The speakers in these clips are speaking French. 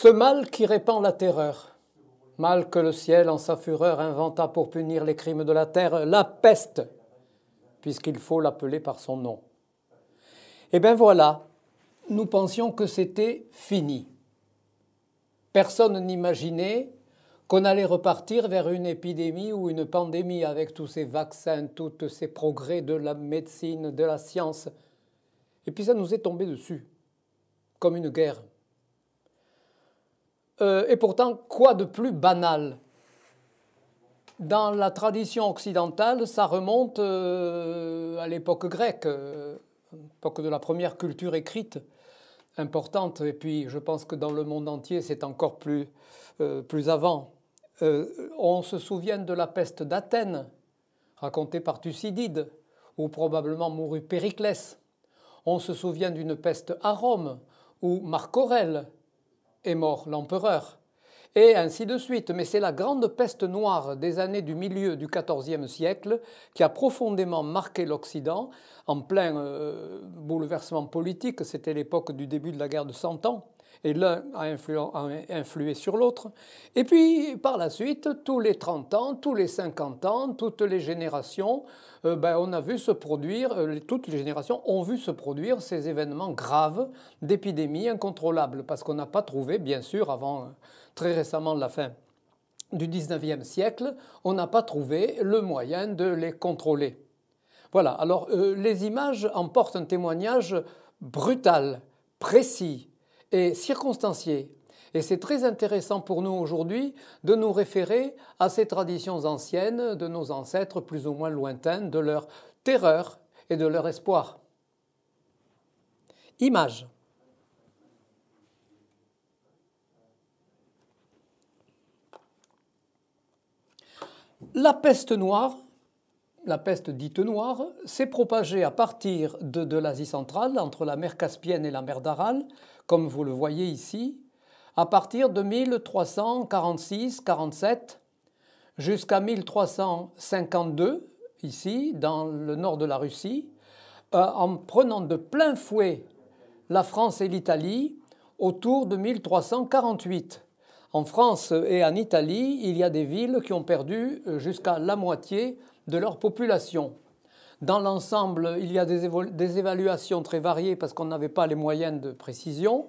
Ce mal qui répand la terreur, mal que le ciel en sa fureur inventa pour punir les crimes de la terre, la peste, puisqu'il faut l'appeler par son nom. Eh bien voilà, nous pensions que c'était fini. Personne n'imaginait qu'on allait repartir vers une épidémie ou une pandémie avec tous ces vaccins, tous ces progrès de la médecine, de la science. Et puis ça nous est tombé dessus, comme une guerre. Euh, et pourtant, quoi de plus banal Dans la tradition occidentale, ça remonte euh, à l'époque grecque, euh, époque de la première culture écrite importante. Et puis, je pense que dans le monde entier, c'est encore plus, avant. on se souvient de la peste d'Athènes, racontée par Thucydide, où probablement mourut Périclès. On se souvient d'une peste à Rome, où Marc Aurèle, est mort l'empereur. Et ainsi de suite. Mais c'est la grande peste noire des années du milieu du XIVe siècle qui a profondément marqué l'Occident en plein euh, bouleversement politique. C'était l'époque du début de la guerre de Cent Ans et l'un a, influé sur l'autre. Et puis, par la suite, tous les 30 ans, tous les 50 ans, toutes les générations, euh, ben, on a vu se produire, euh, toutes les générations ont vu se produire ces événements graves d'épidémie incontrôlables. parce qu'on n'a pas trouvé, bien sûr, avant euh, très récemment la fin du 19e siècle, on n'a pas trouvé le moyen de les contrôler. Voilà, alors les images emportent un témoignage brutal, précis, et circonstanciée. Et c'est très intéressant pour nous aujourd'hui de nous référer à ces traditions anciennes de nos ancêtres plus ou moins lointains, de leur terreur et de leur espoir. Image. La peste noire, la peste dite noire, s'est propagée à partir de, de l'Asie centrale, entre la mer Caspienne et la mer d'Aral, comme vous le voyez ici, à partir de 1346-47 jusqu'à 1352, ici, dans le nord de la Russie, euh, en prenant de plein fouet la France et l'Italie autour de 1348. En France et en Italie, il y a des villes qui ont perdu euh, jusqu'à la moitié de leur population. Dans l'ensemble, il y a des, évaluations très variées parce qu'on n'avait pas les moyens de précision.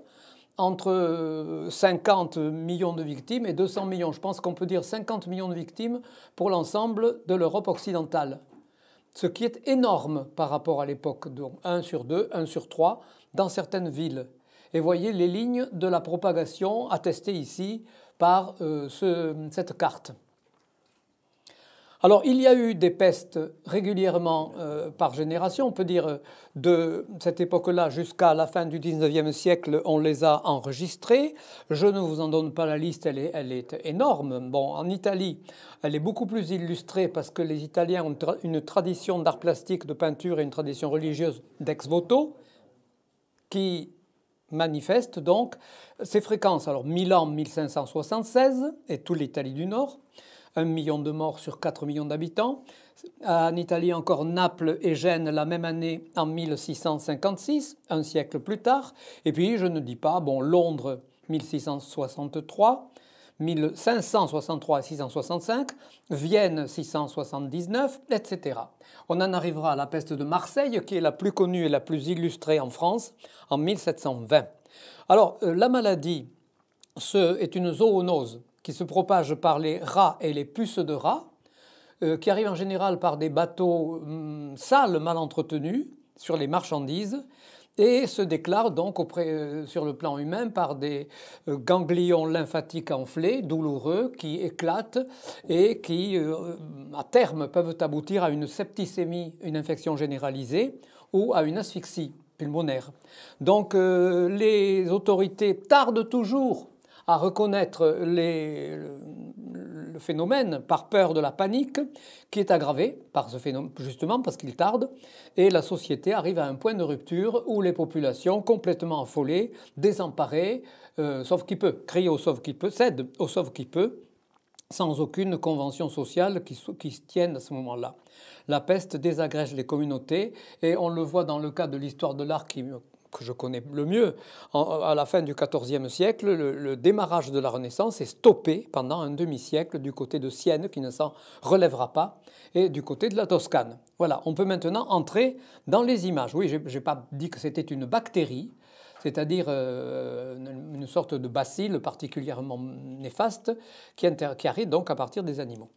Entre 50 euh, millions de victimes et 200 millions. Je pense qu'on peut dire 50 millions de victimes pour l'ensemble de l'Europe occidentale. Ce qui est énorme par rapport à l'époque. Donc 1 sur 2, 1 sur 3 dans certaines villes. Et voyez les lignes de la propagation attestées ici par euh, cette carte. Alors il y a eu des pestes régulièrement euh, par génération, on peut dire euh, de cette époque-là jusqu'à la fin du 19e siècle, on les a enregistrées. Je ne vous en donne pas la liste, elle est, énorme. Bon, en Italie, elle est beaucoup plus illustrée parce que les Italiens ont une tradition d'art plastique, de peinture et une tradition religieuse d'ex voto qui manifeste donc ces fréquences. Alors Milan 1576 et toute l'Italie du Nord. 1 million de morts sur 4 millions d'habitants. En Italie encore, Naples et Gênes la même année en 1656, un siècle plus tard. Et puis je ne dis pas, bon, Londres 1663. 1563 et 665, Vienne 679, etc. On en arrivera à la peste de Marseille, qui est la plus connue et la plus illustrée en France, en 1720. Alors, euh, la maladie ce, est une zoonose, qui se propage par les rats et les puces de rats, euh, qui arrivent en général par des bateaux hum, sales, mal entretenus, sur les marchandises, et se déclarent donc euh, sur le plan humain par des euh, ganglions lymphatiques enflés, douloureux, qui éclatent et qui, à terme, peuvent aboutir à une septicémie, une infection généralisée, ou à une asphyxie pulmonaire. Donc les autorités tardent toujours à reconnaître le, phénomène par peur de la panique qui est aggravée par ce phénomène, justement parce qu'il tarde, et la société arrive à un point de rupture où les populations complètement affolées, désemparées, euh, sauf qui peut, crient au sauve qui peut, cèdent au sauf qui peut, sans aucune convention sociale qui, qui se tienne à ce moment-là. La peste désagrège les communautés et on le voit dans le cas de l'histoire de l'art qui, que je connais le mieux, à la fin du XIVe siècle, le, démarrage de la Renaissance est stoppé pendant un demi-siècle du côté de Sienne, qui ne s'en relèvera pas, et du côté de la Toscane. Voilà, on peut maintenant entrer dans les images. Oui, je n'ai pas dit que c'était une bactérie, c'est-à-dire euh, une sorte de bacille particulièrement néfaste qui, qui arrive donc à partir des animaux.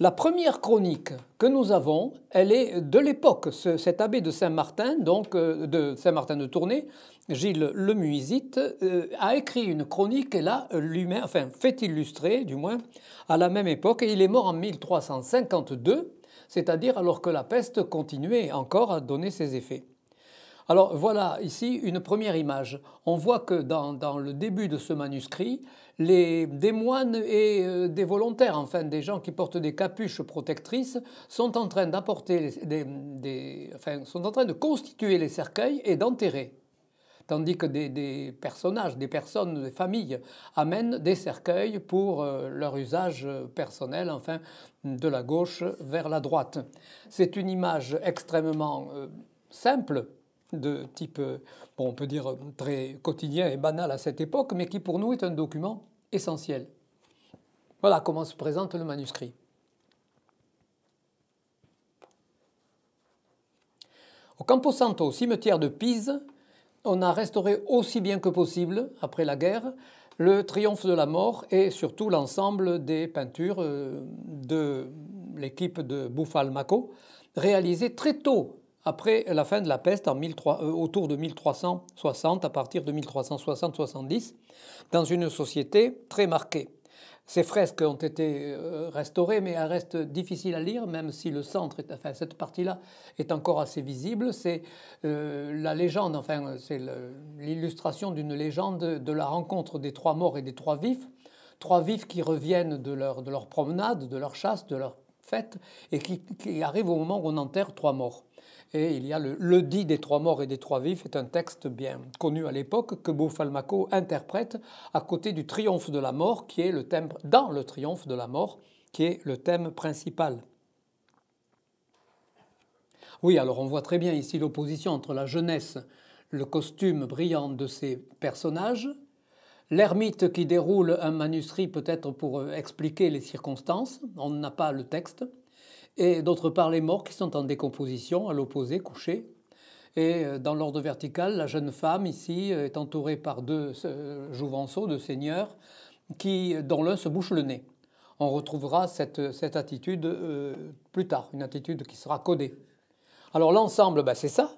La première chronique que nous avons, elle est de l'époque. Cet abbé de Saint-Martin, donc euh, de Saint-Martin de Tournai, Gilles Lemuisite, euh, a écrit une chronique et l'a enfin, fait illustrer, du moins, à la même époque. Et il est mort en 1352, c'est-à-dire alors que la peste continuait encore à donner ses effets. Alors voilà ici une première image. On voit que dans, le début de ce manuscrit, les, des moines et euh, des volontaires, enfin des gens qui portent des capuches protectrices, sont en train sont en train de constituer les cercueils et d'enterrer. Tandis que des, personnages, des personnes, des familles amènent des cercueils pour euh, leur usage personnel, enfin de la gauche vers la droite. C'est une image extrêmement euh, simple, de type, euh, on peut dire, euh, très quotidien et banal à cette époque, mais qui pour nous est un document essentiel. Voilà comment se présente le manuscrit. Au Camposanto, au cimetière de Pise, on a restauré aussi bien que possible, après la guerre, le triomphe de la mort et surtout l'ensemble des peintures euh, de l'équipe de Buffalmacco, réalisées très tôt après la fin de la peste, euh, autour de 1360, à partir de 1360-70, dans une société très marquée. Ces fresques ont été euh, restaurées, mais elles restent difficiles à lire, même si le centre, cette partie-là, est encore assez visible. C'est euh, la légende, enfin c'est l'illustration d'une légende de la rencontre des trois morts et des trois vifs. Trois vifs qui reviennent de leur, promenade, de leur chasse, de leur fête, et qui arrivent au moment où on enterre trois morts. Et il y a le, le dit des trois morts et des trois vifs est un texte bien connu à l'époque que beau interprète à côté du triomphe de la mort qui est le thème dans le triomphe de la mort qui est le thème principal. Oui, alors on voit très bien ici l'opposition entre la jeunesse, le costume brillant de ces personnages, l'ermite qui déroule un manuscrit peut-être pour euh, expliquer les circonstances, on n'a pas le texte, et d'autre part les morts qui sont en décomposition, à l'opposé, couchés. Et euh, dans l'ordre vertical, la jeune femme ici euh, est entourée par deux euh, jouvenceaux, deux seigneurs, qui, dont l'un se bouche le nez. On retrouvera cette, cette attitude plus tard, une attitude qui sera codée. Alors l'ensemble, bah, c'est ça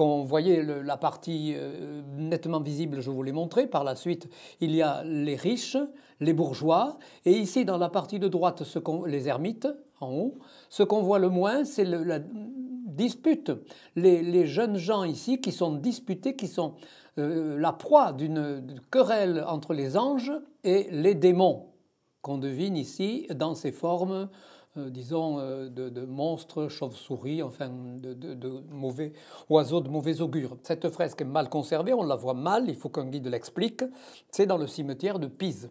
qu'on voyait la partie euh, nettement visible, je vous l'ai montré. Par la suite, il y a les riches, les bourgeois, et ici dans la partie de droite, ce les ermites en haut. Ce qu'on voit le moins, c'est la dispute. Les, jeunes gens ici qui sont disputés, qui sont euh, la proie d'une querelle entre les anges et les démons qu'on devine ici dans ces formes euh, disons, euh, de, monstres, chauves-souris, enfin, de, mauvais oiseaux de mauvais augure. Cette fresque est mal conservée, on la voit mal, il faut qu'un guide l'explique. C'est dans le cimetière de Pise,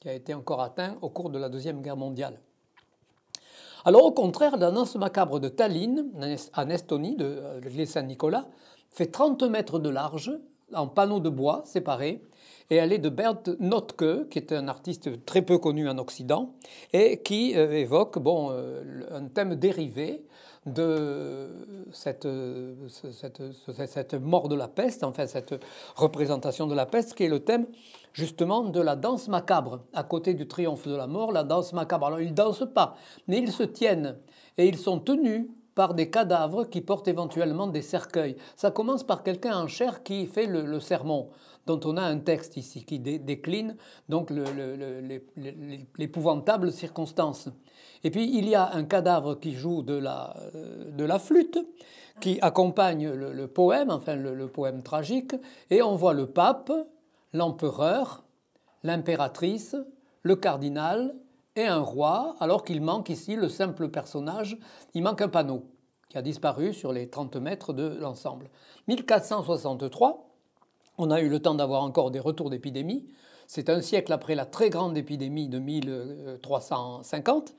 qui a été encore atteint au cours de la Deuxième Guerre mondiale. Alors, au contraire, la macabre de Tallinn, en Estonie, de l'église euh, Saint-Nicolas, fait 30 mètres de large, en panneaux de bois séparés, et elle est de Bert Notke, qui est un artiste très peu connu en Occident, et qui euh, évoque bon, euh, un thème dérivé de cette, mort de la peste, enfin cette représentation de la peste, qui est le thème justement de la danse macabre, à côté du triomphe de la mort, la danse macabre. Alors ils ne dansent pas, mais ils se tiennent, et ils sont tenus par des cadavres qui portent éventuellement des cercueils. Ça commence par quelqu'un en chair qui fait le sermon dont on a un texte ici qui décline donc l'épouvantable circonstance. Et puis il y a un cadavre qui joue de la, euh, de la flûte, qui ah. accompagne le, poème, enfin le poème tragique, et on voit le pape, l'empereur, l'impératrice, le cardinal et un roi, alors qu'il manque ici le simple personnage, il manque un panneau qui a disparu sur les 30 mètres de l'ensemble. 1463, on a eu le temps d'avoir encore des retours d'épidémie. C'est un siècle après la très grande épidémie de 1350.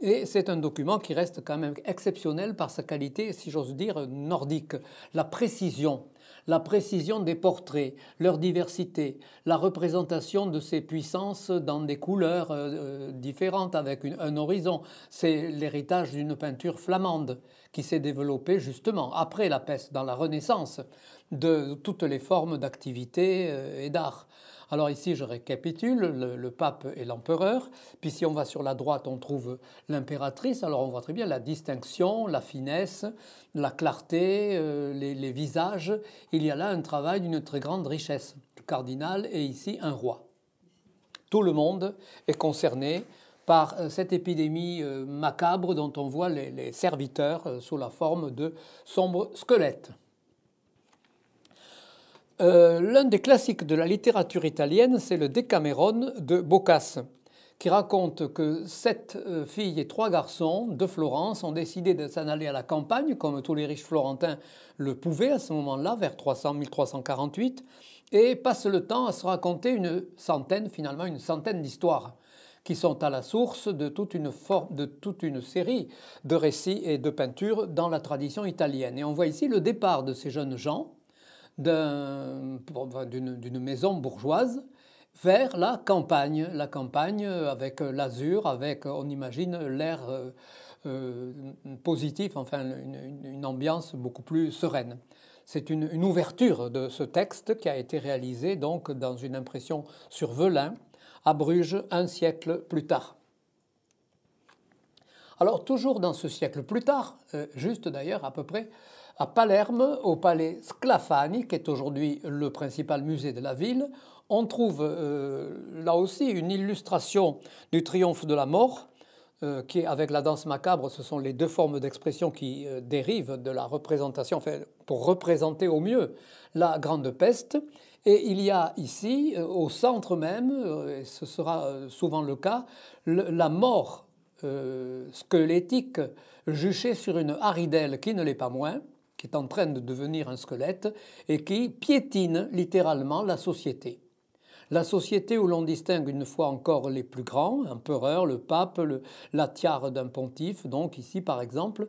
Et c'est un document qui reste quand même exceptionnel par sa qualité, si j'ose dire, nordique. La précision, la précision des portraits, leur diversité, la représentation de ces puissances dans des couleurs euh, euh, différentes avec un horizon. C'est l'héritage d'une peinture flamande qui s'est développée justement après la peste, dans la Renaissance de toutes les formes d'activité euh, et d'art. Alors ici, je récapitule, le, pape et l'empereur. Puis si on va sur la droite, on trouve l'impératrice. Alors on voit très bien la distinction, la finesse, la clarté, euh, les, visages. Il y a là un travail d'une très grande richesse. Le cardinal et ici un roi. Tout le monde est concerné par euh, cette épidémie macabre dont on voit les serviteurs sous la forme de sombres squelettes. Euh, l'un des classiques de la littérature italienne, c'est le Décameron de Boccace, qui raconte que sept euh, filles et trois garçons de Florence ont décidé de s'en aller à la campagne, comme tous les riches florentins le pouvaient à ce moment-là, vers 300, 1348, et passent le temps à se raconter une centaine, finalement, une centaine d'histoires qui sont à la source de de toute une série de récits et de peintures dans la tradition italienne. Et on voit ici le départ de ces jeunes gens, d'une maison bourgeoise vers la campagne, la campagne avec l'azur, avec, on imagine, l'air euh, euh, positif, enfin une, ambiance beaucoup plus sereine. C'est une, ouverture de ce texte qui a été réalisé donc dans une impression sur Velin à Bruges un siècle plus tard. Alors toujours dans ce siècle plus tard, euh, juste d'ailleurs à peu près à Palerme, au palais Sclafani, qui est aujourd'hui le principal musée de la ville, on trouve euh, là aussi une illustration du triomphe de la mort, euh, qui est avec la danse macabre, ce sont les deux formes d'expression qui euh, dérivent de la représentation, enfin, pour représenter au mieux la grande peste. Et il y a ici, au centre même, et ce sera souvent le cas, la mort squelettique juchée sur une haridelle qui ne l'est pas moins, qui est en train de devenir un squelette et qui piétine littéralement la société. La société où l'on distingue une fois encore les plus grands, empereur, le pape, la tiare d'un pontife, donc ici par exemple,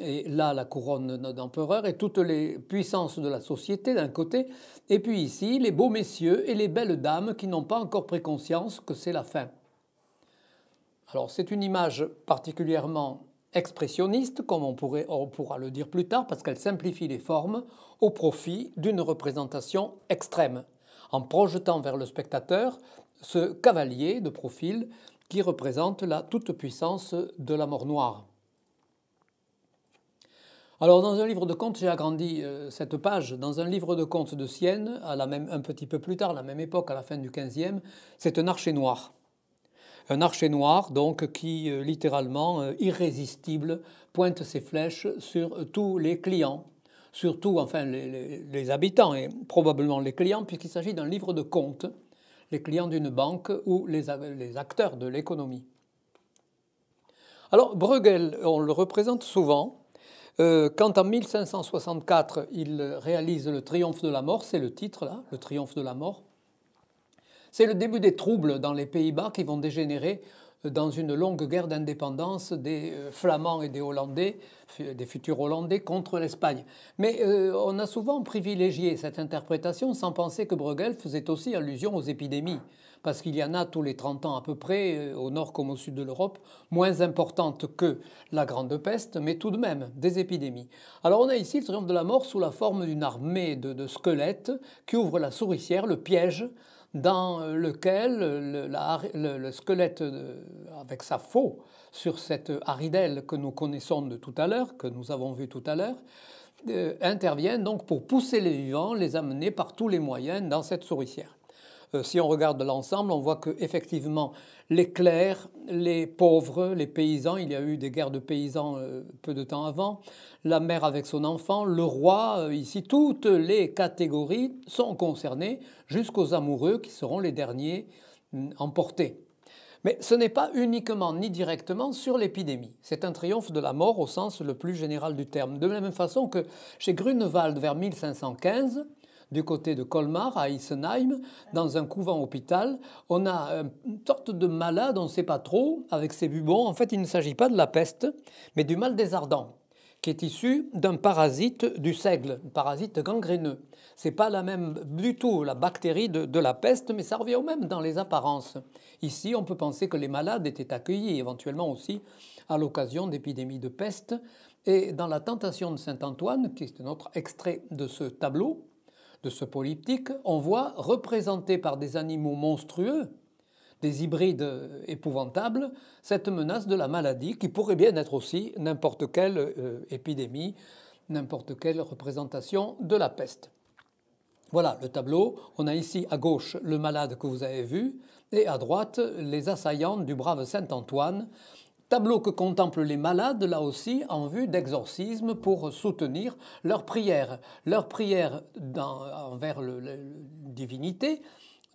et là la couronne d'empereur et toutes les puissances de la société d'un côté, et puis ici les beaux messieurs et les belles dames qui n'ont pas encore pris conscience que c'est la fin. Alors c'est une image particulièrement expressionniste, comme on, pourrait, pourra le dire plus tard, parce qu'elle simplifie les formes au profit d'une représentation extrême, en projetant vers le spectateur ce cavalier de profil qui représente la toute-puissance de la mort noire. Alors dans un livre de contes, j'ai agrandi euh, cette page, dans un livre de contes de Sienne, à un petit peu plus tard, à la même époque, à la fin du XVe, c'est un archer noir un archer noir donc qui euh, littéralement euh, irrésistible pointe ses flèches sur euh, tous les clients, surtout enfin les, habitants et probablement les clients puisqu'il s'agit d'un livre de compte, les clients d'une banque ou les, acteurs de l'économie. Alors Bruegel, on le représente souvent. quand en 1564 il réalise le triomphe de la mort, c'est le titre là, le triomphe de la mort, c'est le début des troubles dans les Pays-Bas qui vont dégénérer euh, dans une longue guerre d'indépendance des euh, Flamands et des Hollandais, des futurs Hollandais, contre l'Espagne. Mais euh, on a souvent privilégié cette interprétation sans penser que Bruegel faisait aussi allusion aux épidémies, parce qu'il y en a tous les 30 ans à peu près, au nord comme au sud de l'Europe, moins importantes que la Grande Peste, mais tout de même des épidémies. Alors on a ici le triomphe de la mort sous la forme d'une armée de squelettes qui ouvre la souricière, le piège, dans euh, lequel euh, le, squelette avec sa faux sur cette haridelle que nous connaissons de tout à l'heure, que nous avons vu tout à l'heure, euh, intervient donc pour pousser les vivants, les amener par tous les moyens dans cette souricière. Euh, si on regarde l'ensemble, on voit qu'effectivement, les clercs, les pauvres, les paysans, il y a eu des guerres de paysans euh, peu de temps avant, la mère avec son enfant, le roi, euh, ici, toutes les catégories sont concernées jusqu'aux amoureux qui seront les derniers mm, emportés. Mais ce n'est pas uniquement ni directement sur l'épidémie. C'est un triomphe de la mort au sens le plus général du terme. De la même façon que chez Grunewald vers 1515, du côté de Colmar, à Isenheim, dans un couvent hôpital. On a euh, une sorte de malade, on ne sait pas trop, avec ses bubons. En fait, il ne s'agit pas de la peste, mais du mal des ardents qui est issu d'un parasite du seigle, un parasite gangréneux. Ce n'est pas la même du la bactérie de, de, la peste, mais ça revient au même dans les apparences. Ici, on peut penser que les malades étaient accueillis éventuellement aussi à l'occasion d'épidémies de peste. Et dans la tentation de Saint Antoine, qui est un autre extrait de ce tableau, de ce polyptyque, on voit représenté par des animaux monstrueux, des hybrides épouvantables, cette menace de la maladie qui pourrait bien être aussi n'importe quelle euh, épidémie, n'importe quelle représentation de la peste. Voilà le tableau. On a ici à gauche le malade que vous avez vu et à droite les assaillants du brave Saint-Antoine Tableau que contemplent les malades, là aussi, en vue d'exorcisme pour soutenir leur prière. Leur prière envers la divinité,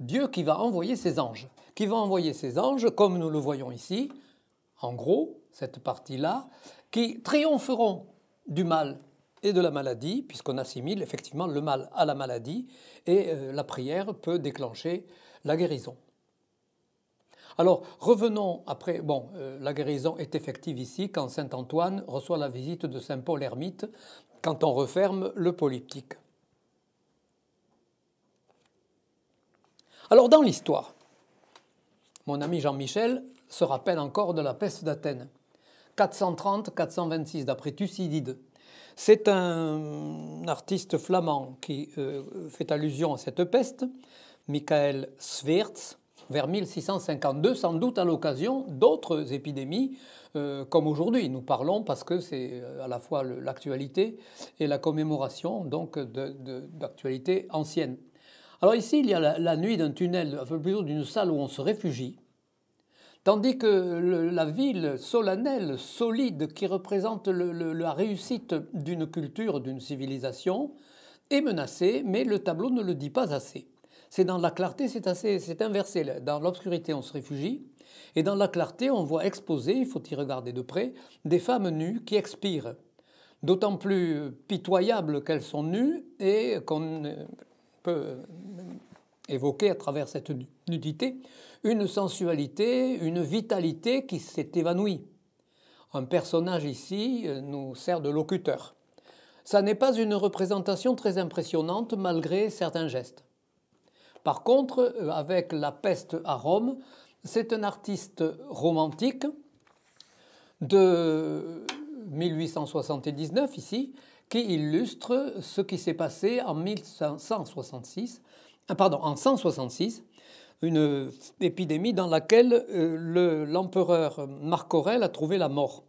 Dieu qui va envoyer ses anges. Qui va envoyer ses anges, comme nous le voyons ici, en gros, cette partie-là, qui triompheront du mal et de la maladie, puisqu'on assimile effectivement le mal à la maladie, et euh, la prière peut déclencher la guérison. Alors, revenons après. Bon, euh, la guérison est effective ici quand saint Antoine reçoit la visite de saint Paul ermite quand on referme le polyptyque. Alors, dans l'histoire, mon ami Jean-Michel se rappelle encore de la peste d'Athènes. 430-426 d'après Thucydide. C'est un artiste flamand qui euh, fait allusion à cette peste, Michael Swirtz vers 1652, sans doute à l'occasion d'autres épidémies euh, comme aujourd'hui. Nous parlons parce que c'est euh, à la fois l'actualité et la commémoration donc d'actualités anciennes. Alors ici, il y a la, nuit d'un tunnel, enfin plutôt d'une salle où on se réfugie, tandis que la ville solennelle, solide, qui représente la réussite d'une culture, d'une civilisation, est menacée, mais le tableau ne le dit pas assez c'est dans la clarté, c'est inversé. Dans l'obscurité, on se réfugie, et dans la clarté, on voit exposer, il faut y regarder de près, des femmes nues qui expirent, d'autant plus pitoyables qu'elles sont nues et qu'on peut évoquer à travers cette nudité une sensualité, une vitalité qui s'est évanouie. Un personnage ici euh, nous sert de locuteur. Ça n'est pas une représentation très impressionnante malgré certains gestes. Par contre, euh, avec La peste à Rome, c'est un artiste romantique de 1879 ici, qui illustre ce qui s'est passé en 1566, ah, pardon, en 166, une épidémie dans laquelle euh, l'empereur Marc Aurèle a trouvé la mort.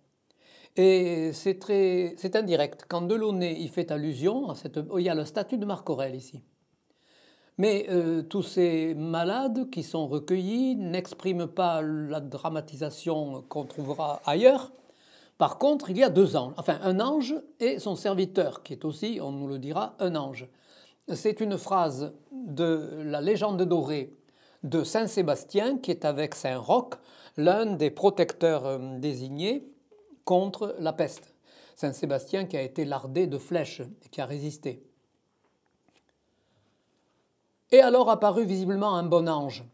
Et c'est indirect. Quand Delaunay y fait allusion, à cette, il y a le statut de Marc Aurel ici. Mais euh, tous ces malades qui sont recueillis n'expriment pas la dramatisation qu'on trouvera ailleurs. Par contre, il y a deux anges, enfin un ange et son serviteur, qui est aussi, on nous le dira, un ange. C'est une phrase de la légende dorée de Saint Sébastien, qui est avec Saint Roch, l'un des protecteurs euh, désignés contre la peste. Saint Sébastien qui a été lardé de flèches et qui a résisté. Et alors apparut visiblement un bon ange,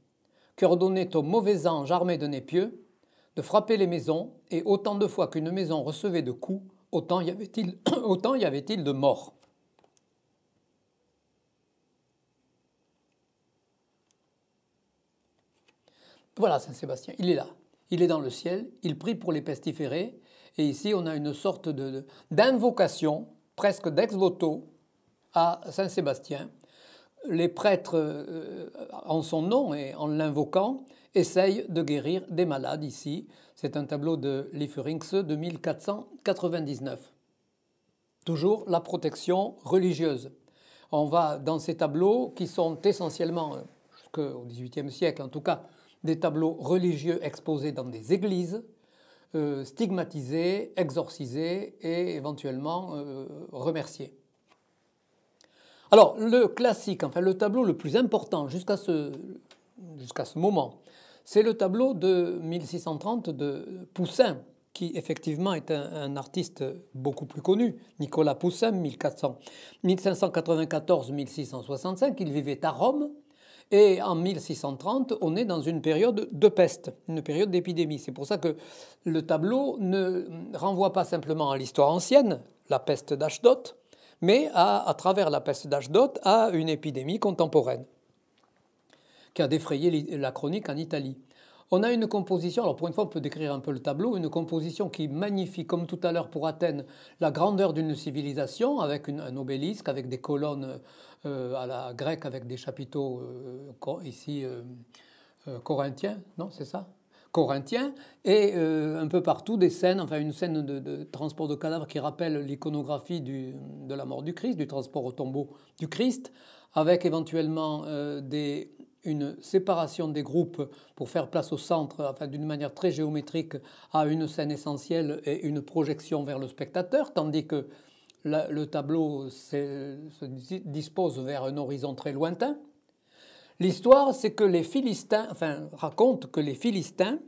qui ordonnait aux mauvais anges armés de népieux de frapper les maisons, et autant de fois qu'une maison recevait de coups, autant y avait-il, autant y avait-il de morts. Voilà Saint Sébastien, il est là, il est dans le ciel, il prie pour les pestiférés, et ici on a une sorte de, d'invocation, presque d'ex voto, à Saint Sébastien, les prêtres, euh, en son nom et en l'invoquant, essayent de guérir des malades ici. C'est un tableau de Liefurinx de 1499. Toujours la protection religieuse. On va dans ces tableaux qui sont essentiellement, jusqu'au XVIIIe siècle en tout cas, des tableaux religieux exposés dans des églises, euh, stigmatisés, exorcisés et éventuellement euh, remerciés. Alors, le classique, enfin le tableau le plus important jusqu'à ce, moment, c'est le tableau de 1630 de Poussin, qui effectivement est un, artiste beaucoup plus connu, Nicolas Poussin, 1594-1665. Il vivait à Rome. Et en 1630, on est dans une période de peste, une période d'épidémie. C'est pour ça que le tableau ne renvoie pas simplement à l'histoire ancienne, la peste d'Ashdod, mais à, travers la peste d'Ashdod, à une épidémie contemporaine qui a défrayé la chronique en Italie. On a une composition, alors pour une fois on peut décrire un peu le tableau, une composition qui magnifie, comme tout à l'heure pour Athènes, la grandeur d'une civilisation avec un obélisque, avec des colonnes euh, à la grecque, avec des chapiteaux euh, ici euh, corinthiens, non c'est ça corinthiens, et euh, un peu partout des scènes, enfin une scène de, transport de cadavres qui rappelle l'iconographie de la mort du Christ, du transport au tombeau du Christ, avec éventuellement euh, une séparation des groupes pour faire place au centre, enfin, d'une manière très géométrique, à une scène essentielle et une projection vers le spectateur, tandis que le tableau se dispose vers un horizon très lointain. L'histoire, c'est que les Philistins, enfin, raconte que les Philistins,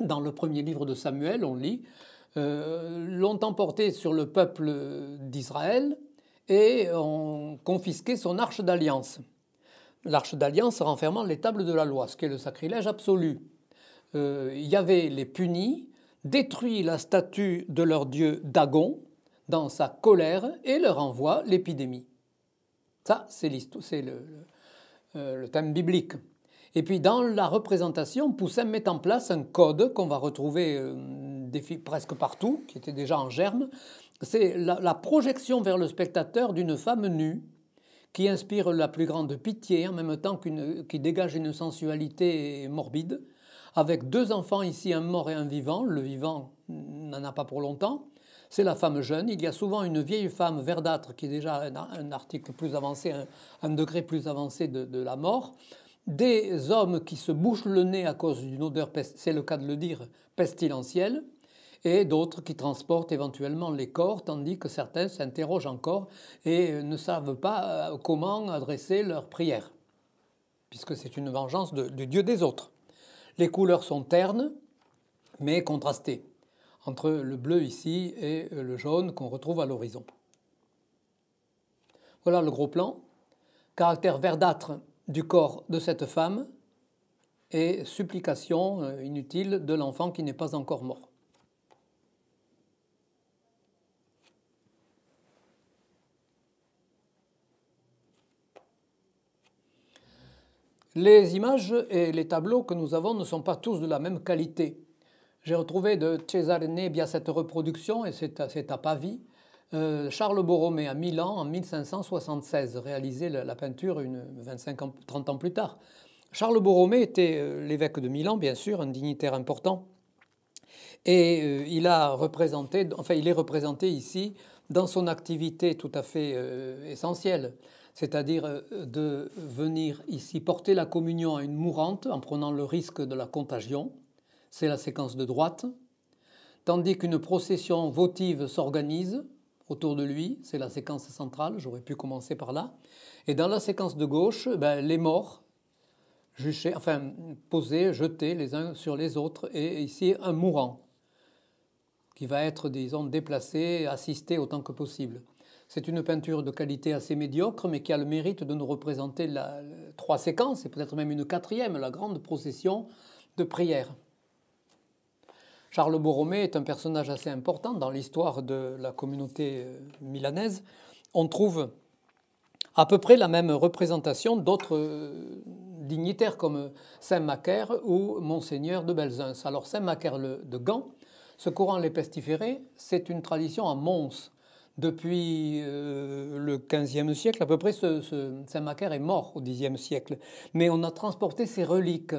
dans le premier livre de Samuel, on lit, euh, l'ont emporté sur le peuple d'Israël et ont confisqué son arche d'alliance. L'arche d'alliance renfermant les tables de la loi, ce qui est le sacrilège absolu. Euh, Yahvé les punit, détruit la statue de leur dieu Dagon dans sa colère et leur envoie l'épidémie. Ça, c'est le, euh, le thème biblique. Et puis dans la représentation, Poussin met en place un code qu'on va retrouver euh, presque partout, qui était déjà en germe. C'est la, la projection vers le spectateur d'une femme nue qui inspire la plus grande pitié en même temps qu'une, qui dégage une sensualité morbide, avec deux enfants ici, un mort et un vivant. Le vivant n'en a pas pour longtemps c'est la femme jeune. Il y a souvent une vieille femme verdâtre qui est déjà un, article plus avancé, un, degré plus avancé de, la mort des hommes qui se bouchent le nez à cause d'une odeur, c'est le cas de le dire, pestilentielle, et d'autres qui transportent éventuellement les corps, tandis que certains s'interrogent encore et ne savent pas euh, comment adresser leur prière, puisque c'est une vengeance du Dieu des autres. Les couleurs sont ternes, mais contrastées entre le bleu ici et le jaune qu'on retrouve à l'horizon. Voilà le gros plan. Caractère verdâtre du corps de cette femme et supplication euh, inutile de l'enfant qui n'est pas encore mort. Les images et les tableaux que nous avons ne sont pas tous de la même qualité. J'ai retrouvé de Cesare Nebbia cette reproduction, et c'est à, à Pavie. Euh, Charles Borromée à Milan en 1576 réalisé la, peinture une 25 ans, 30 ans plus tard. Charles Borromée était euh, l'évêque de Milan, bien sûr, un dignitaire important. Et euh, il, a représenté, enfin, il est représenté ici dans son activité tout à fait essentielle, c'est-à-dire de venir ici porter la communion à une mourante en prenant le risque de la contagion c'est la séquence de droite, tandis qu'une procession votive s'organise autour de lui, c'est la séquence centrale, j'aurais pu commencer par là, et dans la séquence de gauche, ben, les morts, enfin posés, jetés les uns sur les autres, et ici un mourant, qui va être, disons, déplacé, assisté autant que possible. C'est une peinture de qualité assez médiocre, mais qui a le mérite de nous représenter trois séquences, et peut-être même une quatrième, la grande procession de prière. Charles Borromée est un personnage assez important dans l'histoire de la communauté euh, milanaise. On trouve à peu près la même représentation d'autres euh, dignitaires comme Saint Macaire ou Monseigneur de Belzunce. Alors Saint Macaire de Gand, ce courant les pestiférés, c'est une tradition à Mons. Depuis euh, le XVe siècle, à peu près, Saint Macaire est mort au Xe siècle. Mais on a transporté ses reliques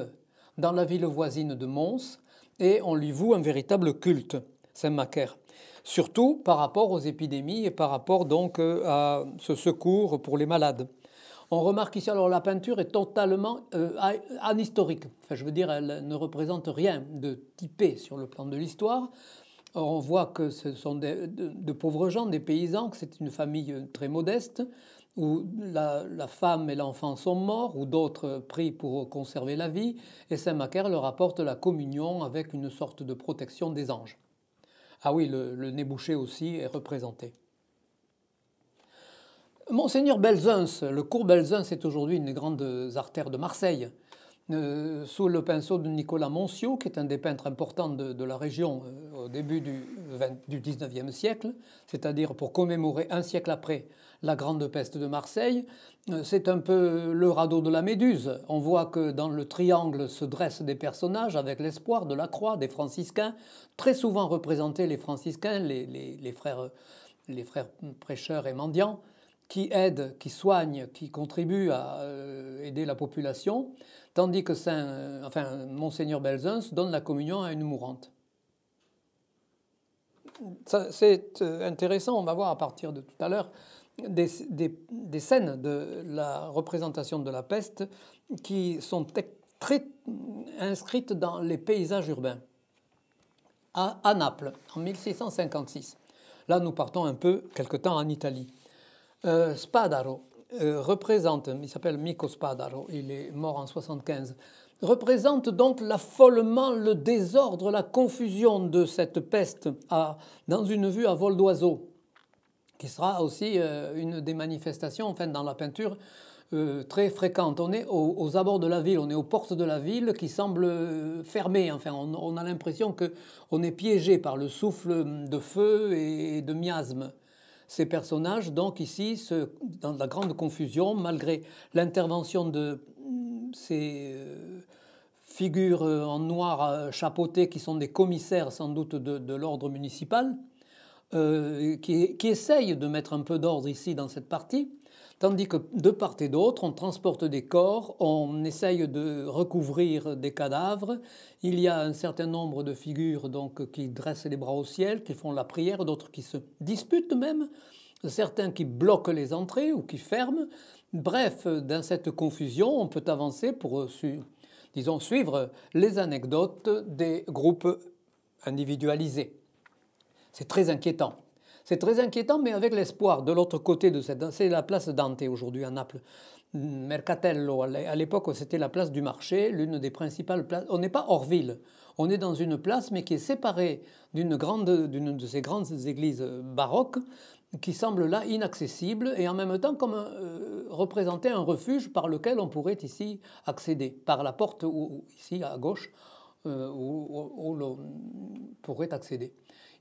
dans la ville voisine de Mons, et on lui voue un véritable culte, Saint-Macaire. Surtout par rapport aux épidémies et par rapport donc euh, à ce secours pour les malades. On remarque ici, alors la peinture est totalement euh, anhistorique. Enfin, je veux dire, elle ne représente rien de typé sur le plan de l'histoire. on voit que ce sont de, pauvres gens, des paysans, que c'est une famille euh, très modeste où la, femme et l'enfant sont morts, ou d'autres prient pour conserver la vie, et Saint Macaire leur apporte la communion avec une sorte de protection des anges. Ah oui, le, le nez bouché aussi est représenté. Monseigneur Belzunce, le cours Belzunce est aujourd'hui une des grandes artères de Marseille, euh, sous le pinceau de Nicolas Monciot, qui est un des peintres importants de, la région euh, au début du, XIXe siècle, c'est-à-dire pour commémorer un siècle après la grande peste de Marseille, euh, c'est un peu le radeau de la Méduse. On voit que dans le triangle se dressent des personnages avec l'espoir de la croix des franciscains, très souvent représentés les franciscains, les, frères, prêcheurs et mendiants, qui aident, qui soignent, qui contribuent à euh, aider la population, tandis que Saint, euh, enfin, Monseigneur Belzunce donne la communion à une mourante. C'est intéressant, on va voir à partir de tout à l'heure des, scènes de la représentation de la peste qui sont très inscrites dans les paysages urbains. À, Naples, en 1656. Là, nous partons un peu, quelque temps, en Italie. Euh, Spadaro euh, représente, il s'appelle Mico Spadaro, il est mort en 75, représente donc l'affolement, le désordre, la confusion de cette peste à, dans une vue à vol d'oiseau qui sera aussi euh, une des manifestations enfin, dans la peinture euh, très fréquente. On est aux, abords de la ville, on est aux portes de la ville qui semblent euh, fermées. on, a l'impression qu'on est piégé par le souffle de feu et de miasme. Ces personnages, donc ici, dans la grande confusion, malgré l'intervention de mm, ces figures en noir chapeautées qui sont des commissaires sans doute de l'ordre municipal, euh, qui, qui de mettre un peu d'ordre ici dans cette partie, tandis que de part et d'autre, on transporte des corps, on essaye de recouvrir des cadavres. Il y a un certain nombre de figures donc qui dressent les bras au ciel, qui font la prière, d'autres qui se disputent même, certains qui bloquent les entrées ou qui ferment. Bref, dans cette confusion, on peut avancer pour disons suivre les anecdotes des groupes individualisés. C'est très inquiétant. C'est très inquiétant, mais avec l'espoir de l'autre côté de cette. C'est la place Dante aujourd'hui à Naples. Mercatello, à l'époque, c'était la place du marché, l'une des principales places. On n'est pas hors ville. On est dans une place, mais qui est séparée d'une de ces grandes églises baroques, qui semble là inaccessible et en même temps comme euh, représenter un refuge par lequel on pourrait ici accéder, par la porte ou, ici à gauche, euh, où, l'on pourrait accéder.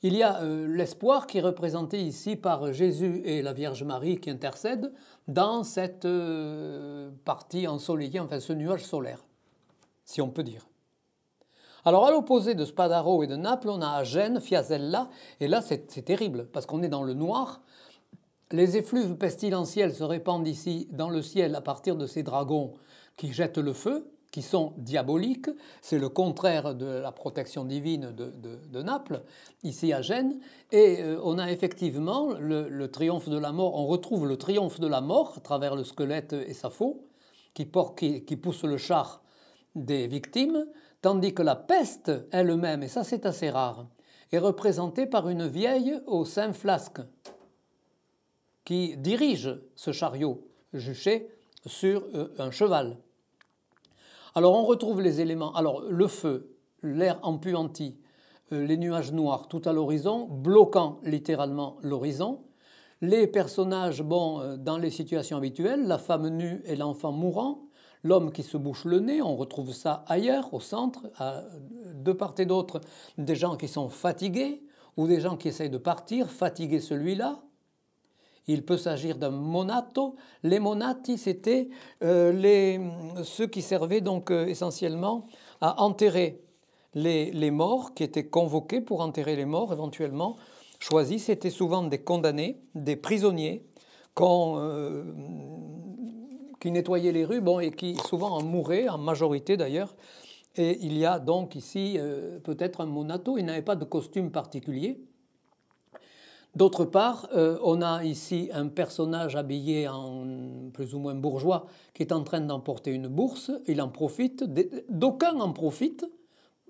Il y a euh, l'espoir qui est représenté ici par Jésus et la Vierge Marie qui intercèdent dans cette euh, partie ensoleillée, enfin ce nuage solaire, si on peut dire. Alors à l'opposé de Spadaro et de Naples, on a Gênes, Fiasella, et là c'est terrible parce qu'on est dans le noir. Les effluves pestilentielles se répandent ici dans le ciel à partir de ces dragons qui jettent le feu qui sont diaboliques. C'est le contraire de la protection divine de, Naples, ici à Gênes. Et euh, on a effectivement le, triomphe de la mort, on retrouve le triomphe de la mort à travers le squelette et sa faux, qui, qui, pousse le char des victimes, tandis que la peste elle-même, et ça c'est assez rare, est représentée par une vieille au sein flasque qui dirige ce chariot juché sur euh, un cheval. Alors on retrouve les éléments. Alors le feu, l'air empuanti, euh, les nuages noirs tout à l'horizon, bloquant littéralement l'horizon. Les personnages, bon, euh, dans les situations habituelles, la femme nue et l'enfant mourant, l'homme qui se bouche le nez, on retrouve ça ailleurs, au centre, de part et d'autre, des gens qui sont fatigués ou des gens qui essayent de partir, fatiguer celui-là, il peut s'agir d'un monato. Les monati, c'était euh, ceux qui servaient donc euh, essentiellement à enterrer les, morts, qui étaient convoqués pour enterrer les morts éventuellement, choisis. C'était souvent des condamnés, des prisonniers, euh, qui nettoyaient les rues, bon, et qui souvent en mouraient, en majorité d'ailleurs. Et il y a donc ici peut-être un monato. Il n'avait pas de costume particulier. D'autre part, euh, on a ici un personnage habillé en plus ou moins bourgeois qui est en train d'emporter une bourse. Il en profite, d'aucuns en profitent.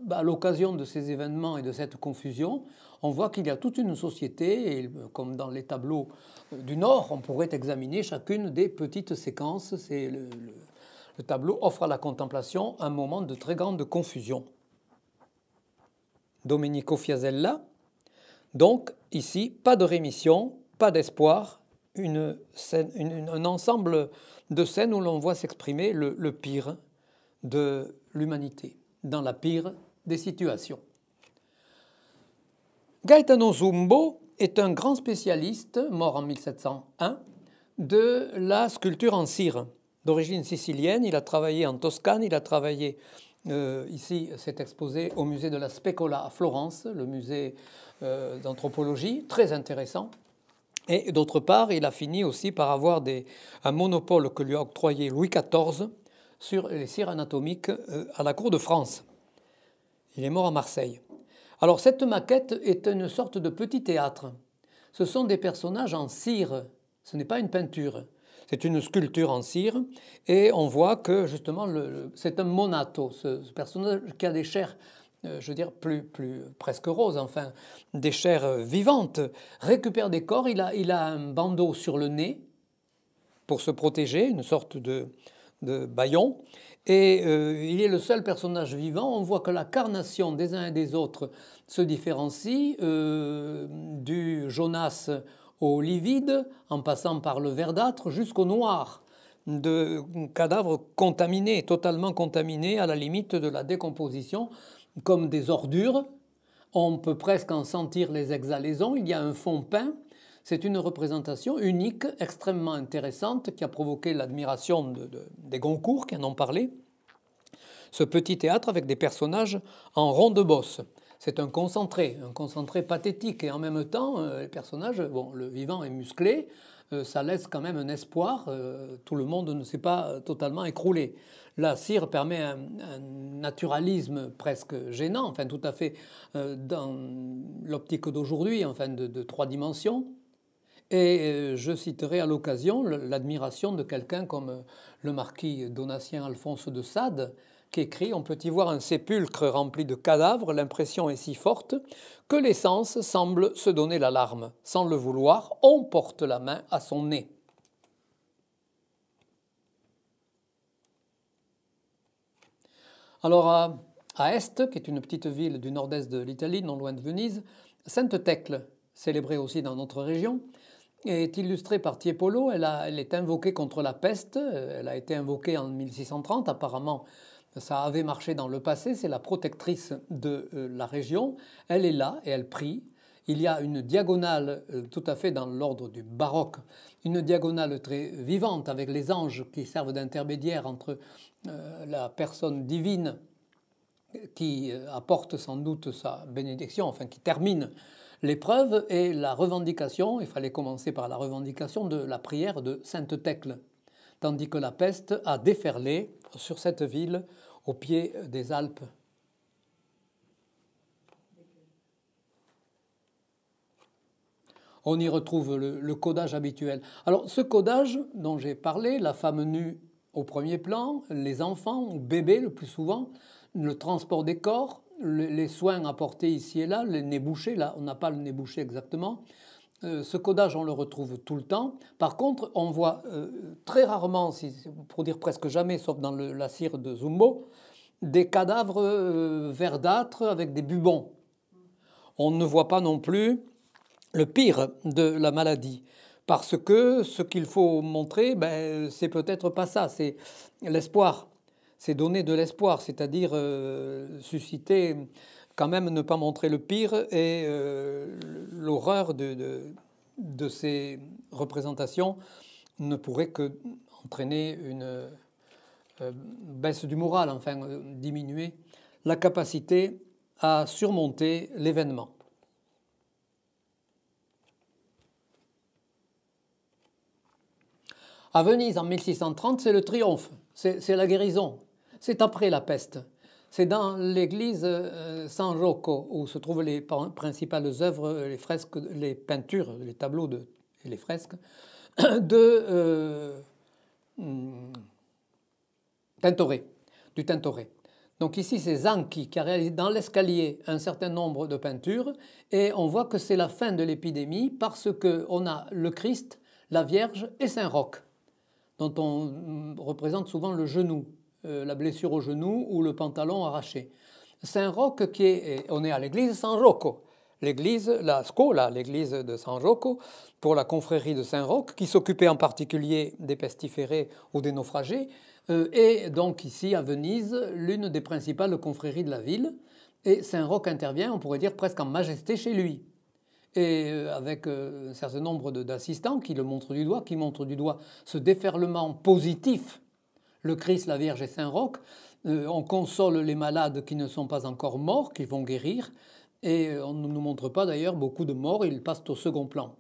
Bah, à l'occasion de ces événements et de cette confusion, on voit qu'il y a toute une société, comme dans les tableaux euh, du Nord, on pourrait examiner chacune des petites séquences. C'est le, le tableau offre à la contemplation un moment de très grande confusion. Domenico Fiasella, donc ici, pas de rémission, pas d'espoir, un ensemble de scènes où l'on voit s'exprimer le, le pire de l'humanité, dans la pire des situations. Gaetano Zumbo est un grand spécialiste, mort en 1701, de la sculpture en cire. D'origine sicilienne, il a travaillé en Toscane, il a travaillé euh, ici, c'est exposé au musée de la Specola à Florence, le musée euh, d'anthropologie, très intéressant. Et d'autre part, il a fini aussi par avoir un monopole que lui a octroyé Louis XIV sur les cires anatomiques euh, à la cour de France. Il est mort à Marseille. Alors cette maquette est une sorte de petit théâtre. Ce sont des personnages en cire, ce n'est pas une peinture. C'est une sculpture en cire et on voit que justement c'est un monato, ce, personnage qui a des chairs, euh, je veux dire, plus, plus presque roses, enfin, des chairs euh, vivantes, récupère des corps, il a, un bandeau sur le nez pour se protéger, une sorte de, de baillon. Et euh, il est le seul personnage vivant. On voit que la carnation des uns et des autres se différencie du Jonas au livide, en passant par le verdâtre jusqu'au noir, de cadavres contaminés, totalement contaminés à la limite de la décomposition, comme des ordures. On peut presque en sentir les exhalaisons. Il y a un fond peint. C'est une représentation unique, extrêmement intéressante, qui a provoqué l'admiration des Goncourt qui en ont parlé. Ce petit théâtre avec des personnages en rond de bosse c'est un concentré, un concentré pathétique. Et en même temps, euh, les personnages, bon, le vivant est musclé, euh, ça laisse quand même un espoir. Euh, tout le monde ne s'est pas totalement écroulé. La cire permet un, naturalisme presque gênant, enfin tout à fait dans l'optique d'aujourd'hui, enfin de, trois dimensions. Et je citerai à l'occasion l'admiration de quelqu'un comme le marquis donatien Alphonse de Sade, écrit « On peut y voir un sépulcre rempli de cadavres, l'impression est si forte que l'essence semble se donner l'alarme. Sans le vouloir, on porte la main à son nez. Alors, à, Est, qui est une petite ville du nord-est de l'Italie, non loin de Venise, Sainte Tecle, célébrée aussi dans notre région, est illustrée par Tiepolo. elle, est invoquée contre la peste. Euh, elle a été invoquée en 1630, apparemment ça avait marché dans le passé, c'est la protectrice de euh, la région. Elle est là et elle prie. Il y a une diagonale euh, tout à fait dans l'ordre du baroque, une diagonale très vivante avec les anges qui servent d'intermédiaire entre euh, la personne divine qui apporte sans doute sa bénédiction, enfin qui termine l'épreuve et la revendication, il fallait commencer par la revendication de la prière de Sainte Thècle, tandis que la peste a déferlé sur cette ville au pied des Alpes. On y retrouve le, codage habituel. Alors ce codage dont j'ai parlé, la femme nue au premier plan, les enfants bébés le plus souvent, le transport des corps, les soins apportés ici et là, les nez bouchés, là on n'a pas le nez bouché exactement, euh, ce codage, on le retrouve tout le temps. Par contre, on voit euh, très rarement, pour dire presque jamais, sauf dans la cire de Zumbo, des cadavres euh, verdâtres avec des bubons. On ne voit pas non plus le pire de la maladie. Parce que ce qu'il faut montrer, ben, c'est peut-être pas ça, c'est l'espoir. C'est donner de l'espoir, c'est-à-dire susciter quand même ne pas montrer le pire et euh, l'horreur de, de, ces représentations ne pourrait que entraîner une euh, baisse du moral, enfin euh, diminuer la capacité à surmonter l'événement. À Venise, en 1630, c'est le triomphe, c'est la guérison, c'est après la peste. C'est dans l'église euh, San Rocco où se trouvent les principales œuvres, euh, les fresques, les peintures, les tableaux et les fresques de euh, hmm, du Tintoret. Donc ici, c'est Zanchi qui a réalisé dans l'escalier un certain nombre de peintures et on voit que c'est la fin de l'épidémie parce qu'on a le Christ, la Vierge et Saint Roch, dont on hmm, représente souvent le genou euh, la blessure au genou ou le pantalon arraché. Saint Roch, qui est, on est à l'église San Rocco, l'église, la scola, l'église de San Rocco, pour la confrérie de Saint Roch, qui s'occupait en particulier des pestiférés ou des naufragés, euh, est et donc ici à Venise, l'une des principales confréries de la ville. Et Saint Roch intervient, on pourrait dire, presque en majesté chez lui, et euh, avec un certain nombre d'assistants qui le montrent du doigt, qui montrent du doigt ce déferlement positif le Christ, la Vierge et Saint Roch. Euh, on console les malades qui ne sont pas encore morts, qui vont guérir, et euh, on ne nous montre pas d'ailleurs beaucoup de morts, ils passent au second plan.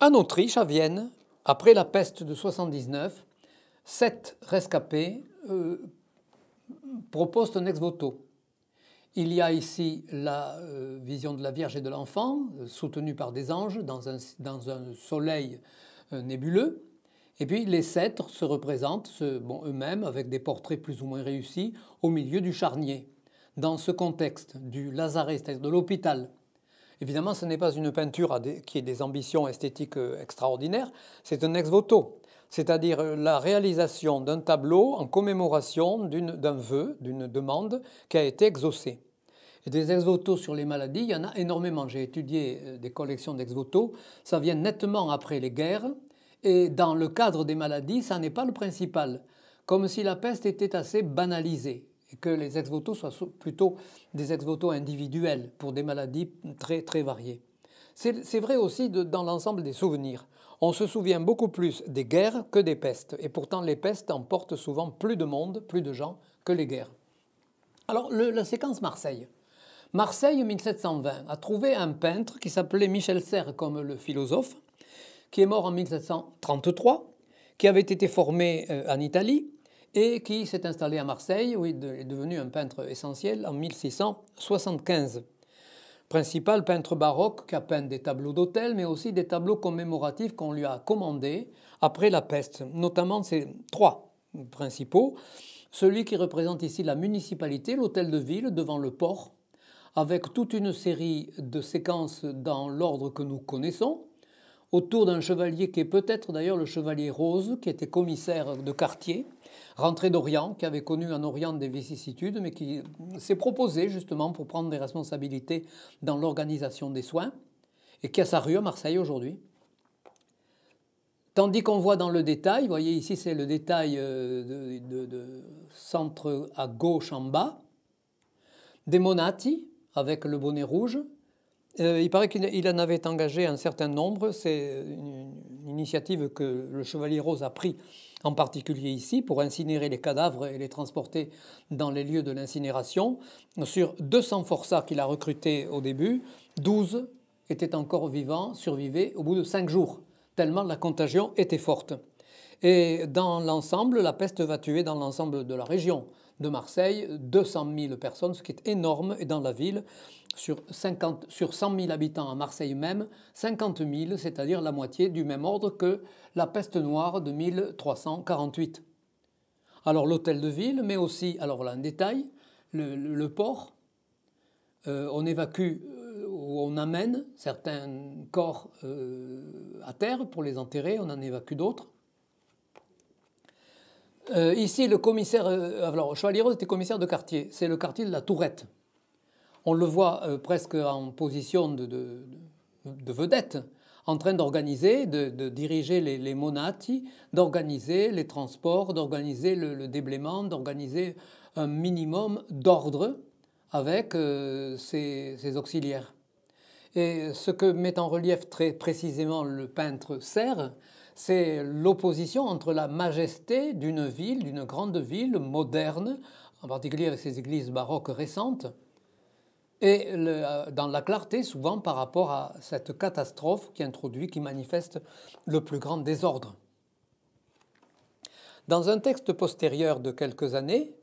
En Autriche, à Vienne, après la peste de 79, sept rescapés euh, proposent un ex-voto. Il y a ici la vision de la Vierge et de l'enfant, soutenue par des anges, dans un soleil euh, nébuleux. Et puis les sceptres se représentent bon, eux-mêmes avec des portraits plus ou moins réussis au milieu du charnier. Dans ce contexte du lazaret, c'est-à-dire de l'hôpital, évidemment ce n'est pas une peinture qui ait des ambitions esthétiques euh, extraordinaires, c'est un ex voto, c'est-à-dire euh, la réalisation d'un tableau en commémoration d'un vœu, d'une demande qui a été exaucée. Et des ex votos sur les maladies, il y en a énormément. J'ai étudié euh, des collections dex votos Ça vient nettement après les guerres. Et dans le cadre des maladies, ça n'est pas le principal. Comme si la peste était assez banalisée et que les ex votos soient plutôt des ex votos individuels pour des maladies très, très variées. C'est vrai aussi dans l'ensemble des souvenirs. On se souvient beaucoup plus des guerres que des pestes, et pourtant les pestes emportent souvent plus de monde, plus de gens que les guerres. Alors la séquence Marseille. Marseille, 1720, a trouvé un peintre qui s'appelait Michel Serres comme le philosophe, qui est mort en 1733, qui avait été formé euh, en Italie et qui s'est installé à Marseille, où il est devenu un peintre essentiel en 1675. Principal peintre baroque qui a peint des tableaux d'hôtel, mais aussi des tableaux commémoratifs qu'on lui a commandés après la peste, notamment ces trois principaux. Celui qui représente ici la municipalité, l'hôtel de ville devant le port, avec toute une série de séquences dans l'ordre que nous connaissons, autour d'un chevalier qui est peut-être d'ailleurs le chevalier Rose, qui était commissaire de quartier, rentré d'Orient, qui avait connu en Orient des vicissitudes, mais qui s'est proposé justement pour prendre des responsabilités dans l'organisation des soins, et qui a sa rue à Marseille aujourd'hui. Tandis qu'on voit dans le détail, vous voyez ici c'est le détail euh, de, centre à gauche en bas, des Monati, avec le bonnet rouge. Euh, il paraît qu'il en avait engagé un certain nombre. C'est une, initiative que le Chevalier Rose a pris en particulier ici, pour incinérer les cadavres et les transporter dans les lieux de l'incinération. Sur 200 forçats qu'il a recrutés au début, 12 étaient encore vivants, survivaient au bout de 5 jours, tellement la contagion était forte. Et dans l'ensemble, la peste va tuer dans l'ensemble de la région de Marseille, 200 000 personnes, ce qui est énorme, et dans la ville, sur, 50, sur 100 000 habitants à Marseille même, 50 000, c'est-à-dire la moitié du même ordre que la peste noire de 1348. Alors l'hôtel de ville, mais aussi, alors là un détail, le, port, euh, on évacue euh, ou on amène certains corps euh, à terre pour les enterrer, on en évacue d'autres. Euh, ici, le commissaire, euh, alors Chevalier était commissaire de quartier. C'est le quartier de la Tourette. On le voit euh, presque en position de, vedette, en train d'organiser, de, diriger les, les monati, d'organiser les transports, d'organiser le, déblaiement, d'organiser un minimum d'ordre avec ses, ses, auxiliaires. Et ce que met en relief très précisément le peintre Serre, c'est l'opposition entre la majesté d'une ville, d'une grande ville moderne, en particulier avec ses églises baroques récentes, et euh, dans la clarté souvent par rapport à cette catastrophe qui introduit, qui manifeste le plus grand désordre. Dans un texte postérieur de quelques années,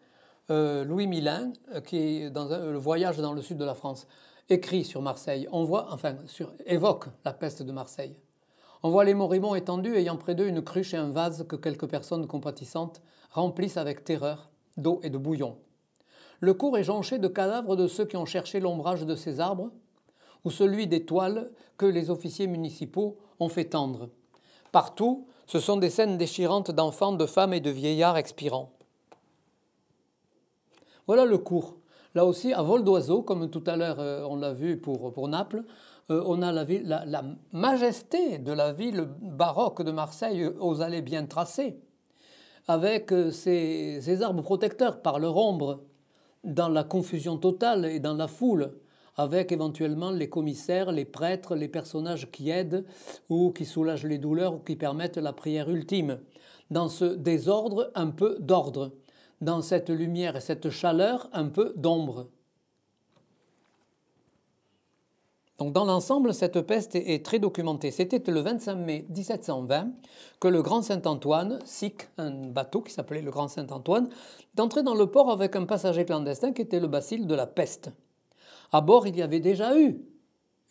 euh, Louis Milin, euh, qui dans le voyage dans le sud de la France, écrit sur Marseille, on voit, enfin, sur, évoque la peste de Marseille. On voit les moribonds étendus ayant près d'eux une cruche et un vase que quelques personnes compatissantes remplissent avec terreur d'eau et de bouillon. Le cours est jonché de cadavres de ceux qui ont cherché l'ombrage de ces arbres ou celui des toiles que les officiers municipaux ont fait tendre. Partout, ce sont des scènes déchirantes d'enfants, de femmes et de vieillards expirants. Voilà le cours. Là aussi, à vol d'oiseau, comme tout à l'heure euh, on l'a vu pour Naples, euh, on a la, majesté de la ville baroque de Marseille aux allées bien tracées, avec ses, euh, arbres protecteurs par leur ombre, dans la confusion totale et dans la foule, avec éventuellement les commissaires, les prêtres, les personnages qui aident ou qui soulagent les douleurs ou qui permettent la prière ultime. Dans ce désordre, un peu d'ordre. Dans cette lumière et cette chaleur, un peu d'ombre. Donc dans l'ensemble, cette peste est très documentée. C'était le 25 mai 1720 que le grand Saint-Antoine, SIC, un bateau qui s'appelait le grand Saint-Antoine, d'entrer dans le port avec un passager clandestin qui était le bacille de la peste. À bord, il y avait déjà eu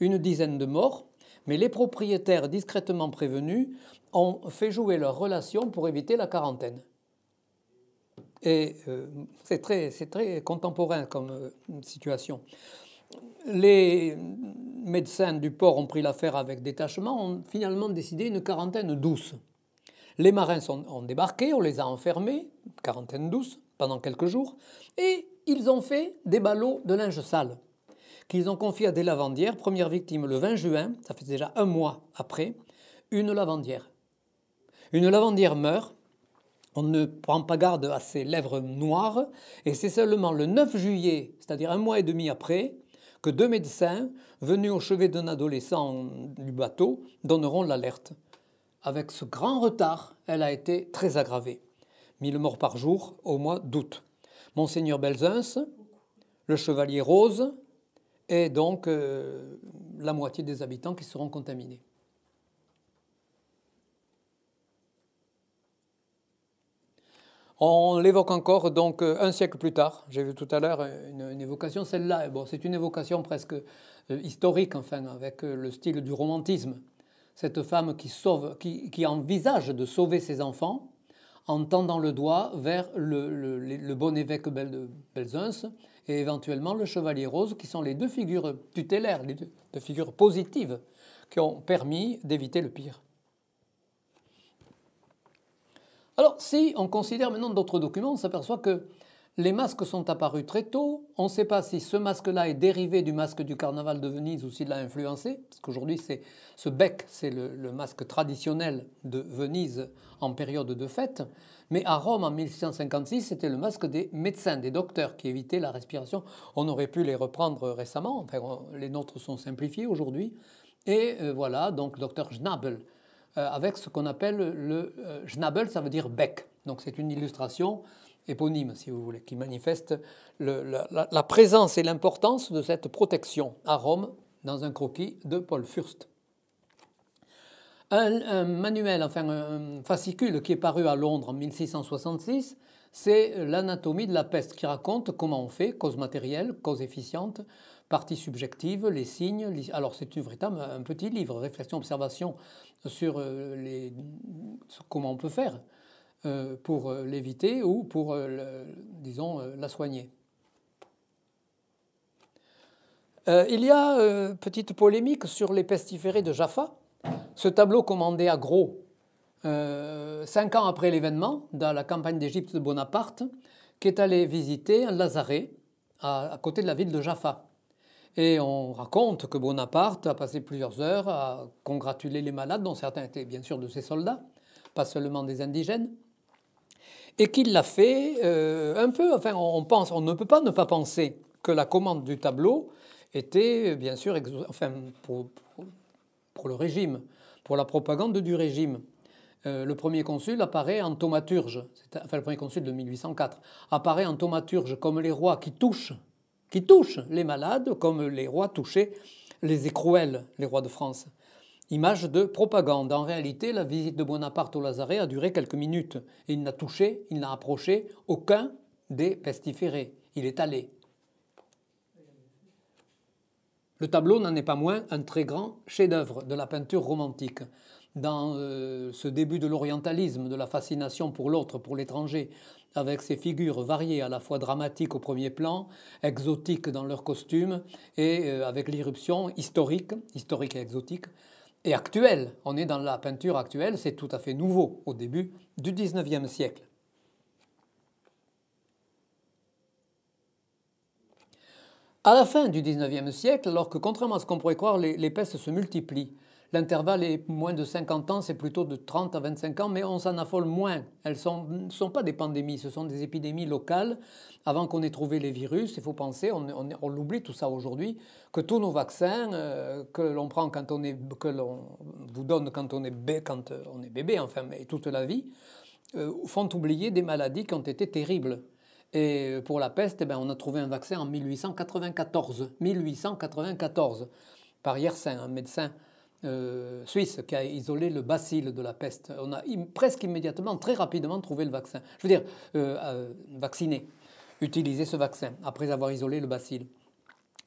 une dizaine de morts, mais les propriétaires discrètement prévenus ont fait jouer leur relation pour éviter la quarantaine. Et euh, c'est très, contemporain comme euh, situation les médecins du port ont pris l'affaire avec détachement, ont finalement décidé une quarantaine douce. Les marins sont, ont débarqué, on les a enfermés, quarantaine douce, pendant quelques jours, et ils ont fait des ballots de linge sale qu'ils ont confiés à des lavandières. Première victime le 20 juin, ça fait déjà un mois après, une lavandière. Une lavandière meurt, on ne prend pas garde à ses lèvres noires, et c'est seulement le 9 juillet, c'est-à-dire un mois et demi après, que deux médecins venus au chevet d'un adolescent du bateau donneront l'alerte. Avec ce grand retard, elle a été très aggravée. Mille morts par jour au mois d'août. Monseigneur Belzunce, le Chevalier Rose, et donc euh, la moitié des habitants qui seront contaminés. On l'évoque encore donc euh, un siècle plus tard. J'ai vu tout à l'heure euh, une, évocation, celle-là. Bon, c'est une évocation presque euh, historique, enfin, avec le style du romantisme. Cette femme qui, sauve, qui, envisage de sauver ses enfants en tendant le doigt vers le, bon évêque Bel, Belzunce et éventuellement le chevalier rose, qui sont les deux figures tutélaires, les deux figures positives qui ont permis d'éviter le pire. Alors, si on considère maintenant d'autres documents, on s'aperçoit que les masques sont apparus très tôt. On ne sait pas si ce masque-là est dérivé du masque du carnaval de Venise ou s'il l'a influencé, parce qu'aujourd'hui, ce bec, c'est le, masque traditionnel de Venise en période de fête. Mais à Rome, en 1656, c'était le masque des médecins, des docteurs qui évitaient la respiration. On aurait pu les reprendre récemment, enfin, les nôtres sont simplifiés aujourd'hui. Et euh, voilà, donc docteur Schnabel, euh, avec ce qu'on appelle le euh, Schnabel, ça veut dire bec. Donc c'est une illustration éponyme, si vous voulez, qui manifeste la, présence et l'importance de cette protection à Rome dans un croquis de Paul Furst. Un, manuel, enfin un fascicule qui est paru à Londres en 1666, c'est l'anatomie de la peste qui raconte comment on fait, cause matérielle, cause efficiente, partie subjective, les signes. Alors c'est une un petit livre, réflexion, observation euh, sur comment on peut faire euh, pour euh, l'éviter ou pour, disons, la soigner. il y a une petite polémique sur les pestiférés de Jaffa. Ce tableau commandé à Gros, cinq ans après l'événement, dans la campagne d'Égypte de Bonaparte, qui est allé visiter un lazaret à côté de la ville de Jaffa. Et on raconte que Bonaparte a passé plusieurs heures à congratuler les malades, dont certains étaient bien sûr de ses soldats, pas seulement des indigènes, et qu'il l'a fait euh, un peu, enfin on, pense, on ne peut pas ne pas penser que la commande du tableau était euh, bien sûr, enfin pour, le régime, pour la propagande du régime. Euh, le premier consul apparaît en thaumaturge, enfin le premier consul de 1804, apparaît en thaumaturge comme les rois qui touchent qui touche les malades comme les rois touchaient les écrouelles, les rois de France. Image de propagande. En réalité, la visite de Bonaparte au Lazaret a duré quelques minutes. Et il n'a touché, il n'a approché aucun des pestiférés. Il est allé. Le tableau n'en est pas moins un très grand chef-d'œuvre de la peinture romantique. Dans euh, ce début de l'orientalisme, de la fascination pour l'autre, pour l'étranger, avec ces figures variées, à la fois dramatiques au premier plan, exotiques dans leurs costumes, et euh, avec l'irruption historique, historique et exotique, et actuelle. On est dans la peinture actuelle, c'est tout à fait nouveau au début du 19e siècle. À la fin du 19e siècle, alors que contrairement à ce qu'on pourrait croire, les, les, se multiplient, L'intervalle est moins de 50 ans, c'est plutôt de 30 à 25 ans, mais on s'en affole moins. Elles ne sont, pas des pandémies, ce sont des épidémies locales. Avant qu'on ait trouvé les virus, il faut penser, on, oublie tout ça aujourd'hui, que tous nos vaccins euh, que l'on prend quand on est, que l'on vous donne quand on est, quand euh, on est bébé, enfin, mais toute la vie, euh, font oublier des maladies qui ont été terribles. Et pour la peste, eh ben, on a trouvé un vaccin en 1894. 1894 par Yersin, un médecin euh, suisse qui a isolé le bacille de la peste. On a presque immédiatement, très rapidement, trouvé le vaccin. Je veux dire, euh, euh vacciner, utiliser ce vaccin après avoir isolé le bacille.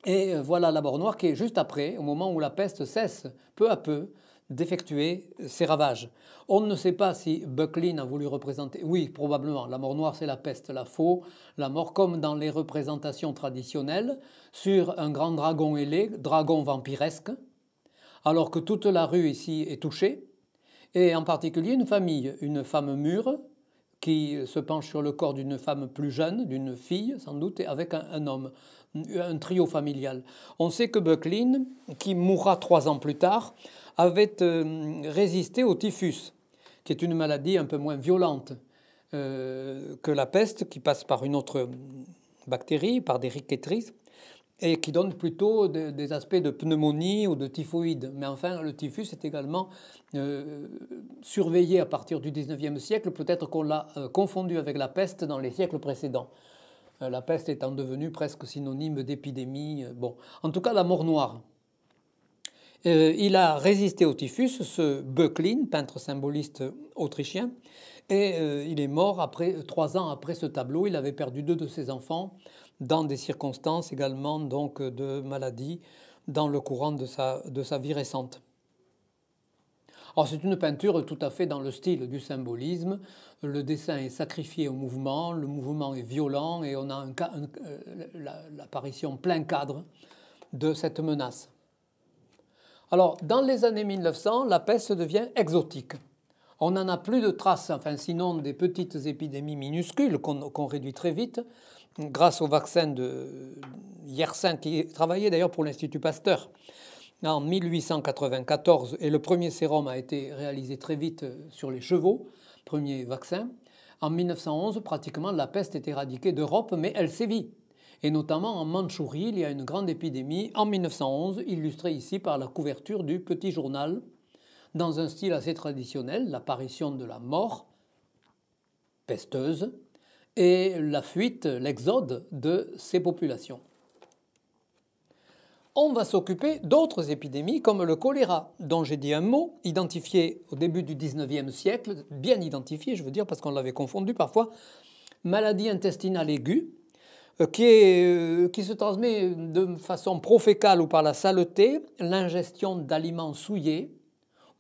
Et euh, voilà la mort noire qui est juste après, au moment où la peste cesse peu à peu d'effectuer ses ravages. On ne sait pas si Bucklin a voulu représenter. Oui, probablement. La mort noire, c'est la peste, la faux, la mort comme dans les représentations traditionnelles sur un grand dragon ailé, dragon vampiresque, alors que toute la rue ici est touchée, et en particulier une famille, une femme mûre qui se penche sur le corps d'une femme plus jeune, d'une fille sans doute, et avec un, homme, un trio familial. On sait que Bucklin, qui mourra trois ans plus tard, avait euh, résisté au typhus, qui est une maladie un peu moins violente euh, que la peste, qui passe par une autre bactérie, par des riquetrices et qui donne plutôt des aspects de pneumonie ou de typhoïde. Mais enfin, le typhus est également euh, surveillé à partir du 19e siècle. Peut-être qu'on l'a euh, confondu avec la peste dans les siècles précédents. Euh, la peste étant devenue presque synonyme d'épidémie. bon, en tout cas, la mort noire. il a résisté au typhus, ce Böcklin, peintre symboliste autrichien, et il est mort après, trois ans après ce tableau. Il avait perdu deux de ses enfants dans des circonstances également donc de maladie dans le courant de sa, de sa vie récente. c'est une peinture tout à fait dans le style du symbolisme. Le dessin est sacrifié au mouvement, le mouvement est violent et on a euh, l'apparition plein cadre de cette menace. Alors dans les années 1900, la peste devient exotique. On n'en a plus de traces, enfin sinon des petites épidémies minuscules qu'on réduit très vite, grâce au vaccin de Yersin, qui travaillait d'ailleurs pour l'Institut Pasteur en 1894, et le premier sérum a été réalisé très vite euh, sur les chevaux, premier vaccin. En 1911, pratiquement, la peste est éradiquée d'Europe, mais elle sévit. Et notamment en Mandchourie, il y a une grande épidémie en 1911, illustrée ici par la couverture du petit journal, dans un style assez traditionnel, l'apparition de la mort pesteuse et la fuite, l'exode de ces populations. On va s'occuper d'autres épidémies comme le choléra, dont j'ai dit un mot, identifié au début du 19e siècle, bien identifié, je veux dire, parce qu'on l'avait confondu parfois, maladie intestinale aiguë, euh, qui, euh, qui, se transmet de façon profécale ou par la saleté, l'ingestion d'aliments souillés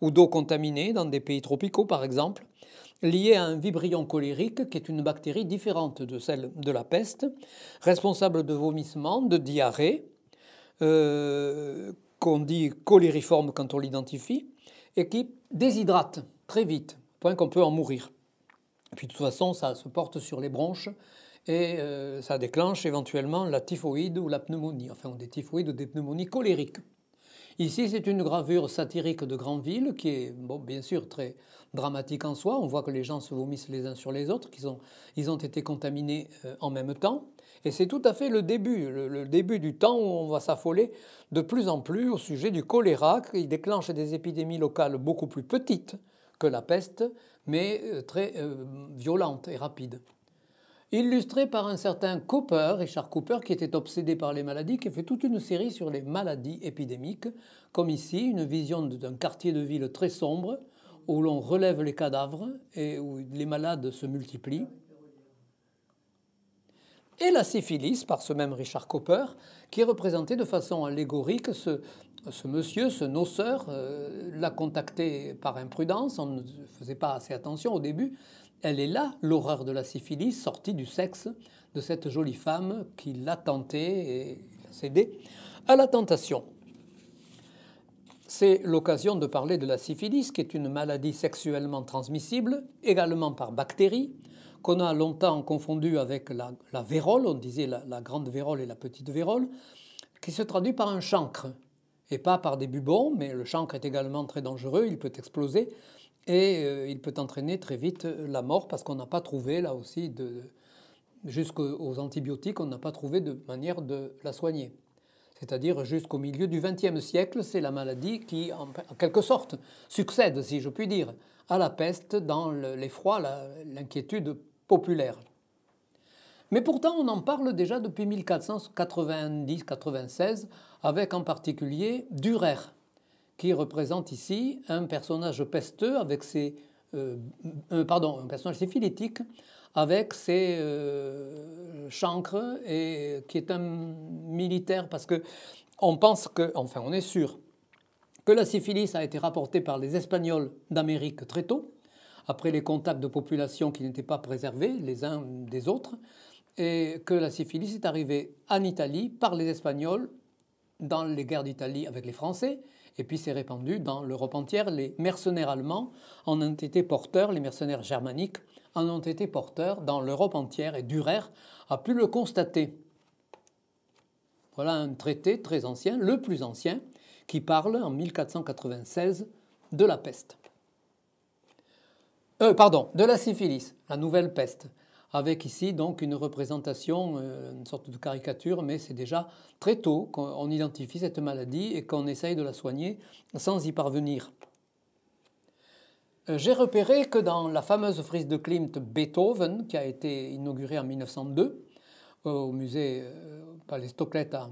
ou d'eau contaminée dans des pays tropicaux par exemple, lié à un vibrion colérique qui est une bactérie différente de celle de la peste, responsable de vomissements, de diarrhées, euh, qu'on dit colériforme quand on l'identifie, et qui déshydrate très vite, au point qu'on peut en mourir. puis de toute façon, ça se porte sur les bronches et euh, ça déclenche éventuellement la typhoïde ou la pneumonie, enfin des typhoïdes ou des pneumonies colériques. Ici, c'est une gravure satirique de Granville qui est, bien sûr, très dramatique en soi. On voit que les gens se vomissent les uns sur les autres, qu'ils ont, ils ont été contaminés euh, en même temps. Et c'est tout à fait le début, le, début du temps où on va s'affoler de plus en plus au sujet du choléra, qui déclenche des épidémies locales beaucoup plus petites que la peste, mais euh, très euh, violentes et rapides illustré par un certain Cooper, Richard Cooper, qui était obsédé par les maladies, qui fait toute une série sur les maladies épidémiques, comme ici, une vision d'un quartier de ville très sombre, où l'on relève les cadavres et où les malades se multiplient. Et la syphilis, par ce même Richard Cooper, qui est représentait de façon allégorique ce, ce monsieur, ce noceur, euh, l'a contacté par imprudence, on ne faisait pas assez attention au début. Elle est là, l'horreur de la syphilis, sortie du sexe de cette jolie femme qui l'a tentée et l'a cédé à la tentation. C'est l'occasion de parler de la syphilis, qui est une maladie sexuellement transmissible, également par bactéries, qu'on a longtemps confondu avec la, vérole, on disait la, grande vérole et la petite vérole, qui se traduit par un chancre et pas par des bubons, mais le chancre est également très dangereux, il peut exploser et euh, il peut entraîner très vite la mort parce qu'on n'a pas trouvé là aussi de jusqu'aux antibiotiques, on n'a pas trouvé de manière de la soigner. C'est-à-dire jusqu'au milieu du XXe siècle, c'est la maladie qui, en quelque sorte, succède, si je puis dire, à la peste dans l'effroi, l'inquiétude populaire. Mais pourtant, on en parle déjà depuis 1490-96, avec en particulier Dürer, qui représente ici un personnage pesteux avec ses, euh, euh, pardon, un personnage syphilitique avec ses euh, chancres et qui est un militaire parce que on pense que, enfin, on est sûr que la syphilis a été rapportée par les Espagnols d'Amérique très tôt, après les contacts de populations qui n'étaient pas préservés les uns des autres et que la syphilis est arrivée en Italie par les Espagnols dans les guerres d'Italie avec les Français, et puis s'est répandu dans l'Europe entière. Les mercenaires allemands en ont été porteurs, les mercenaires germaniques en ont été porteurs dans l'Europe entière, et Durer a pu le constater. Voilà un traité très ancien, le plus ancien, qui parle en 1496 de la peste. Euh, pardon, de la syphilis, la nouvelle peste avec ici donc une représentation, euh, une sorte de caricature, mais c'est déjà très tôt qu'on identifie cette maladie et qu'on essaye de la soigner sans y parvenir. Euh, j'ai repéré que dans la fameuse frise de Klimt Beethoven, qui a été inaugurée en 1902 euh, au musée, hein,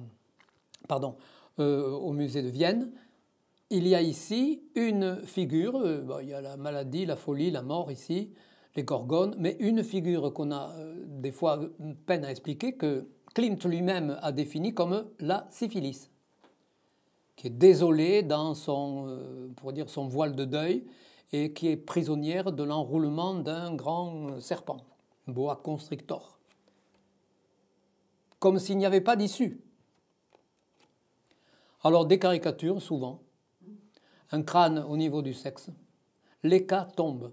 pardon, au musée de Vienne, il y a ici une figure, il y a la maladie, la folie, la mort ici, les Gorgones, mais une figure qu'on a euh, des fois peine à expliquer, que Klimt lui-même a définie comme la syphilis, qui est désolée dans son, euh, pour dire son voile de deuil et qui est prisonnière de l'enroulement d'un grand serpent, boa constrictor, comme s'il n'y avait pas d'issue. Alors des caricatures souvent, un crâne au niveau du sexe, les cas tombent.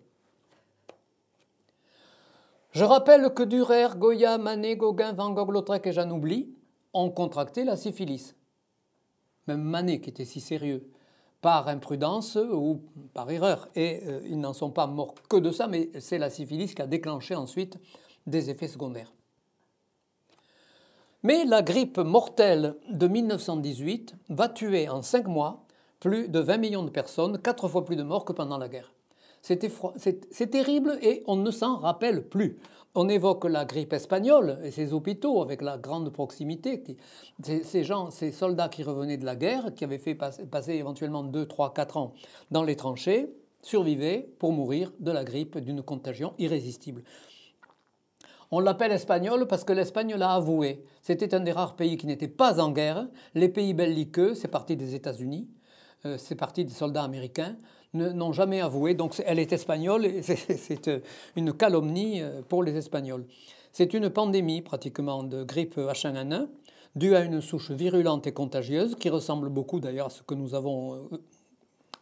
Je rappelle que Durer, Goya, Manet, Gauguin, Van Gogh, Lautrec et Jeanne oublie ont contracté la syphilis. Même Manet, qui était si sérieux, par imprudence ou par erreur. Et euh, ils n'en sont pas morts que de ça, mais c'est la syphilis qui a déclenché ensuite des effets secondaires. Mais la grippe mortelle de 1918 va tuer en cinq mois plus de 20 millions de personnes, quatre fois plus de morts que pendant la guerre. C'est terrible et on ne s'en rappelle plus. On évoque la grippe espagnole et ses hôpitaux avec la grande proximité. Ces, gens, ces soldats qui revenaient de la guerre, qui avaient fait passer, éventuellement 2, 3, 4 ans dans les tranchées, survivaient pour mourir de la grippe, d'une contagion irrésistible. On l'appelle espagnole parce que l'Espagne l'a avoué. C'était un des rares pays qui n'était pas en guerre. Les pays belliqueux, c'est parti des États-Unis, euh, c'est parti des soldats américains n'ont jamais avoué. Donc elle est espagnole et c'est euh, une calomnie euh, pour les Espagnols. C'est une pandémie pratiquement de grippe H1N1 due à une souche virulente et contagieuse qui ressemble beaucoup d'ailleurs à ce que nous avons, euh,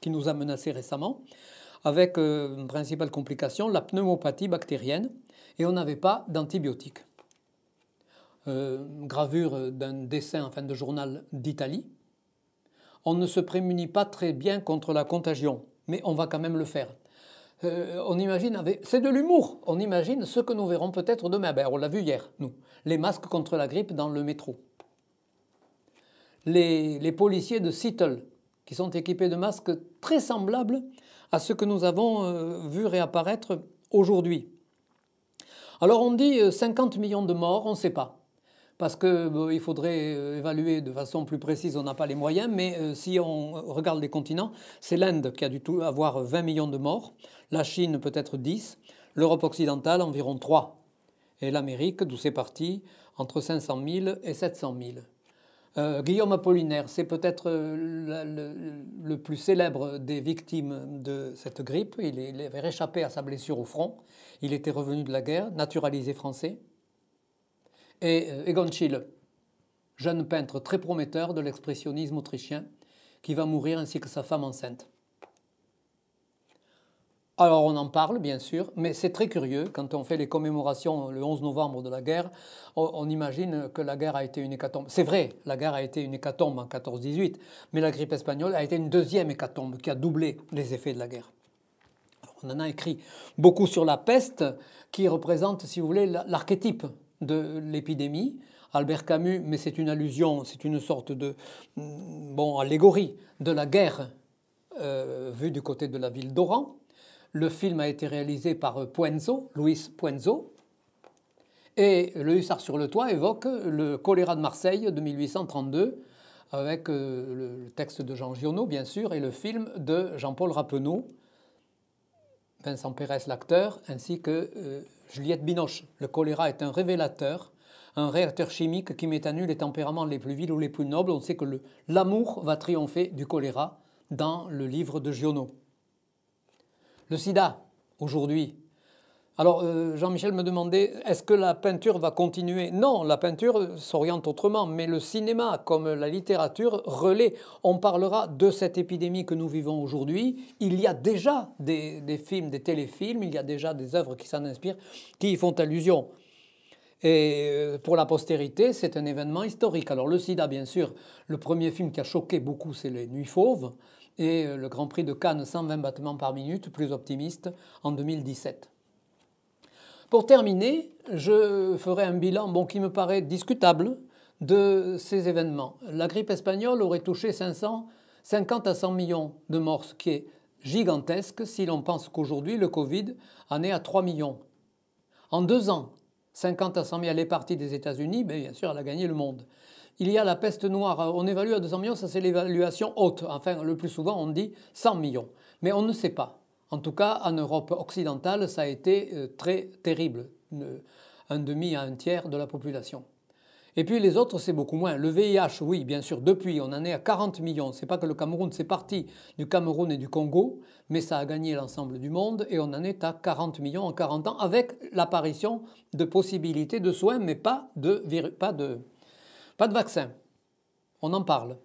qui nous a menacé récemment, avec une principale complication, la pneumopathie bactérienne, et on n'avait pas d'antibiotiques. gravure d'un dessin en fin de journal d'Italie. On ne se prémunit pas très bien contre la contagion mais on va quand même le faire. Euh, on imagine, c'est de l'humour, on imagine ce que nous verrons peut-être demain. Ben, on l'a vu hier, nous, les masques contre la grippe dans le métro. Les, policiers de Seattle, qui sont équipés de masques très semblables à ce que nous avons euh, vu réapparaître aujourd'hui. Alors on dit 50 euh, millions de morts, on ne sait pas parce qu'il faudrait euh, évaluer de façon plus précise, on n'a pas les moyens, mais euh, si on euh, regarde les continents, c'est l'Inde qui a dû tout avoir 20 millions de morts, la Chine peut-être 10, l'Europe occidentale environ 3, et l'Amérique, d'où c'est parti, entre 500 000 et 700 000. Guillaume Apollinaire, c'est peut-être le, plus célèbre des victimes de cette grippe. Il, il avait réchappé à sa blessure au front. Il était revenu de la guerre, naturalisé français et euh, Egon jeune peintre très prometteur de l'expressionnisme autrichien, qui va mourir ainsi que sa femme enceinte. Alors on en parle bien sûr, mais c'est très curieux, quand on fait les commémorations le 11 novembre de la guerre, on, imagine que la guerre a été une hécatombe. C'est vrai, la guerre a été une hécatombe en 14-18, mais la grippe espagnole a été une deuxième hécatombe qui a doublé les effets de la guerre. on en a écrit beaucoup sur la peste, qui représente, si vous voulez, l'archétype de l'épidémie. Albert Camus, mais c'est une allusion, c'est une sorte de bon allégorie de la guerre euh, vue du côté de la ville d'Oran. Le film a été réalisé par euh, Puenzo, Luis Puenzo, et Le Hussard sur le toit évoque le choléra de Marseille de 1832 avec euh, le texte de Jean Giono, bien sûr, et le film de Jean-Paul Rappeneau Vincent Pérez, l'acteur, ainsi que euh, Juliette Binoche. Le choléra est un révélateur, un réacteur chimique qui met à nu les tempéraments les plus vils ou les plus nobles. On sait que l'amour va triompher du choléra dans le livre de Giono. Le sida, aujourd'hui, alors, euh, Jean-Michel me demandait, est-ce que la peinture va continuer Non, la peinture s'oriente autrement, mais le cinéma, comme la littérature, relaie. On parlera de cette épidémie que nous vivons aujourd'hui. Il y a déjà des, des, films, des téléfilms, il y a déjà des œuvres qui s'en inspirent, qui y font allusion. Et euh, pour la postérité, c'est un événement historique. Alors, le sida, bien sûr, le premier film qui a choqué beaucoup, c'est Les Nuits Fauves, et euh, le Grand Prix de Cannes, 120 battements par minute, plus optimiste, en 2017. Pour terminer, je ferai un bilan bon, qui me paraît discutable de ces événements. La grippe espagnole aurait touché 50 à 100 millions de morts, ce qui est gigantesque si l'on pense qu'aujourd'hui le Covid en est à 3 millions. En deux ans, 50 à 100 millions, elle est partie des États-Unis, mais bien sûr, elle a gagné le monde. Il y a la peste noire, on évalue à 200 millions, ça c'est l'évaluation haute. Enfin, le plus souvent, on dit 100 millions. Mais on ne sait pas. En tout cas, en Europe occidentale, ça a été euh, très terrible, un demi à un tiers de la population. Et puis les autres, c'est beaucoup moins. Le VIH, oui, bien sûr, depuis, on en est à 40 millions. C'est pas que le Cameroun, c'est parti du Cameroun et du Congo, mais ça a gagné l'ensemble du monde et on en est à 40 millions en 40 ans, avec l'apparition de possibilités de soins, mais pas de, pas de, pas de vaccin. On en parle.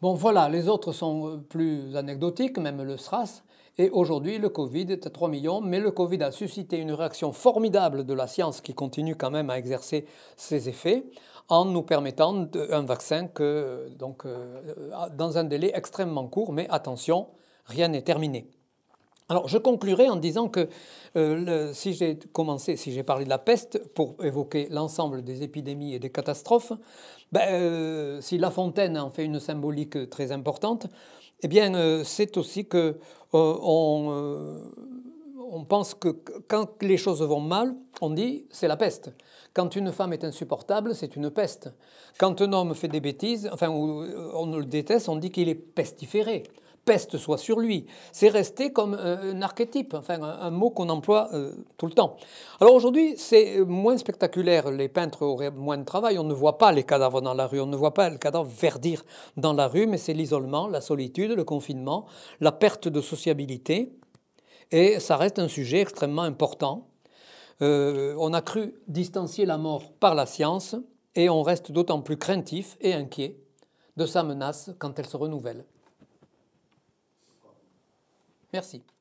Bon, voilà, les autres sont euh, plus anecdotiques, même le SRAS. Et aujourd'hui, le Covid est à 3 millions, mais le Covid a suscité une réaction formidable de la science qui continue quand même à exercer ses effets en nous permettant un vaccin que, donc, euh, dans un délai extrêmement court, mais attention, rien n'est terminé. Alors je conclurai en disant que euh, si j'ai commencé, si j'ai parlé de la peste pour évoquer l'ensemble des épidémies et des catastrophes, ben, euh, si La Fontaine en fait une symbolique très importante, eh bien, euh, c'est aussi que euh, euh, on, pense que quand les choses vont mal, on dit c'est la peste. Quand une femme est insupportable, c'est une peste. Quand un homme fait des bêtises, enfin, on le déteste, on dit qu'il est pestiféré peste soit sur lui. C'est resté comme euh, un archétype, enfin un, mot qu'on emploie euh, tout le temps. Alors aujourd'hui, c'est euh, moins spectaculaire, les peintres auraient moins de travail, on ne voit pas les cadavres dans la rue, on ne voit pas le cadavre verdir dans la rue, mais c'est l'isolement, la solitude, le confinement, la perte de sociabilité, et ça reste un sujet extrêmement important. on a cru distancier la mort par la science, et on reste d'autant plus craintif et inquiet de sa menace quand elle se renouvelle. Merci.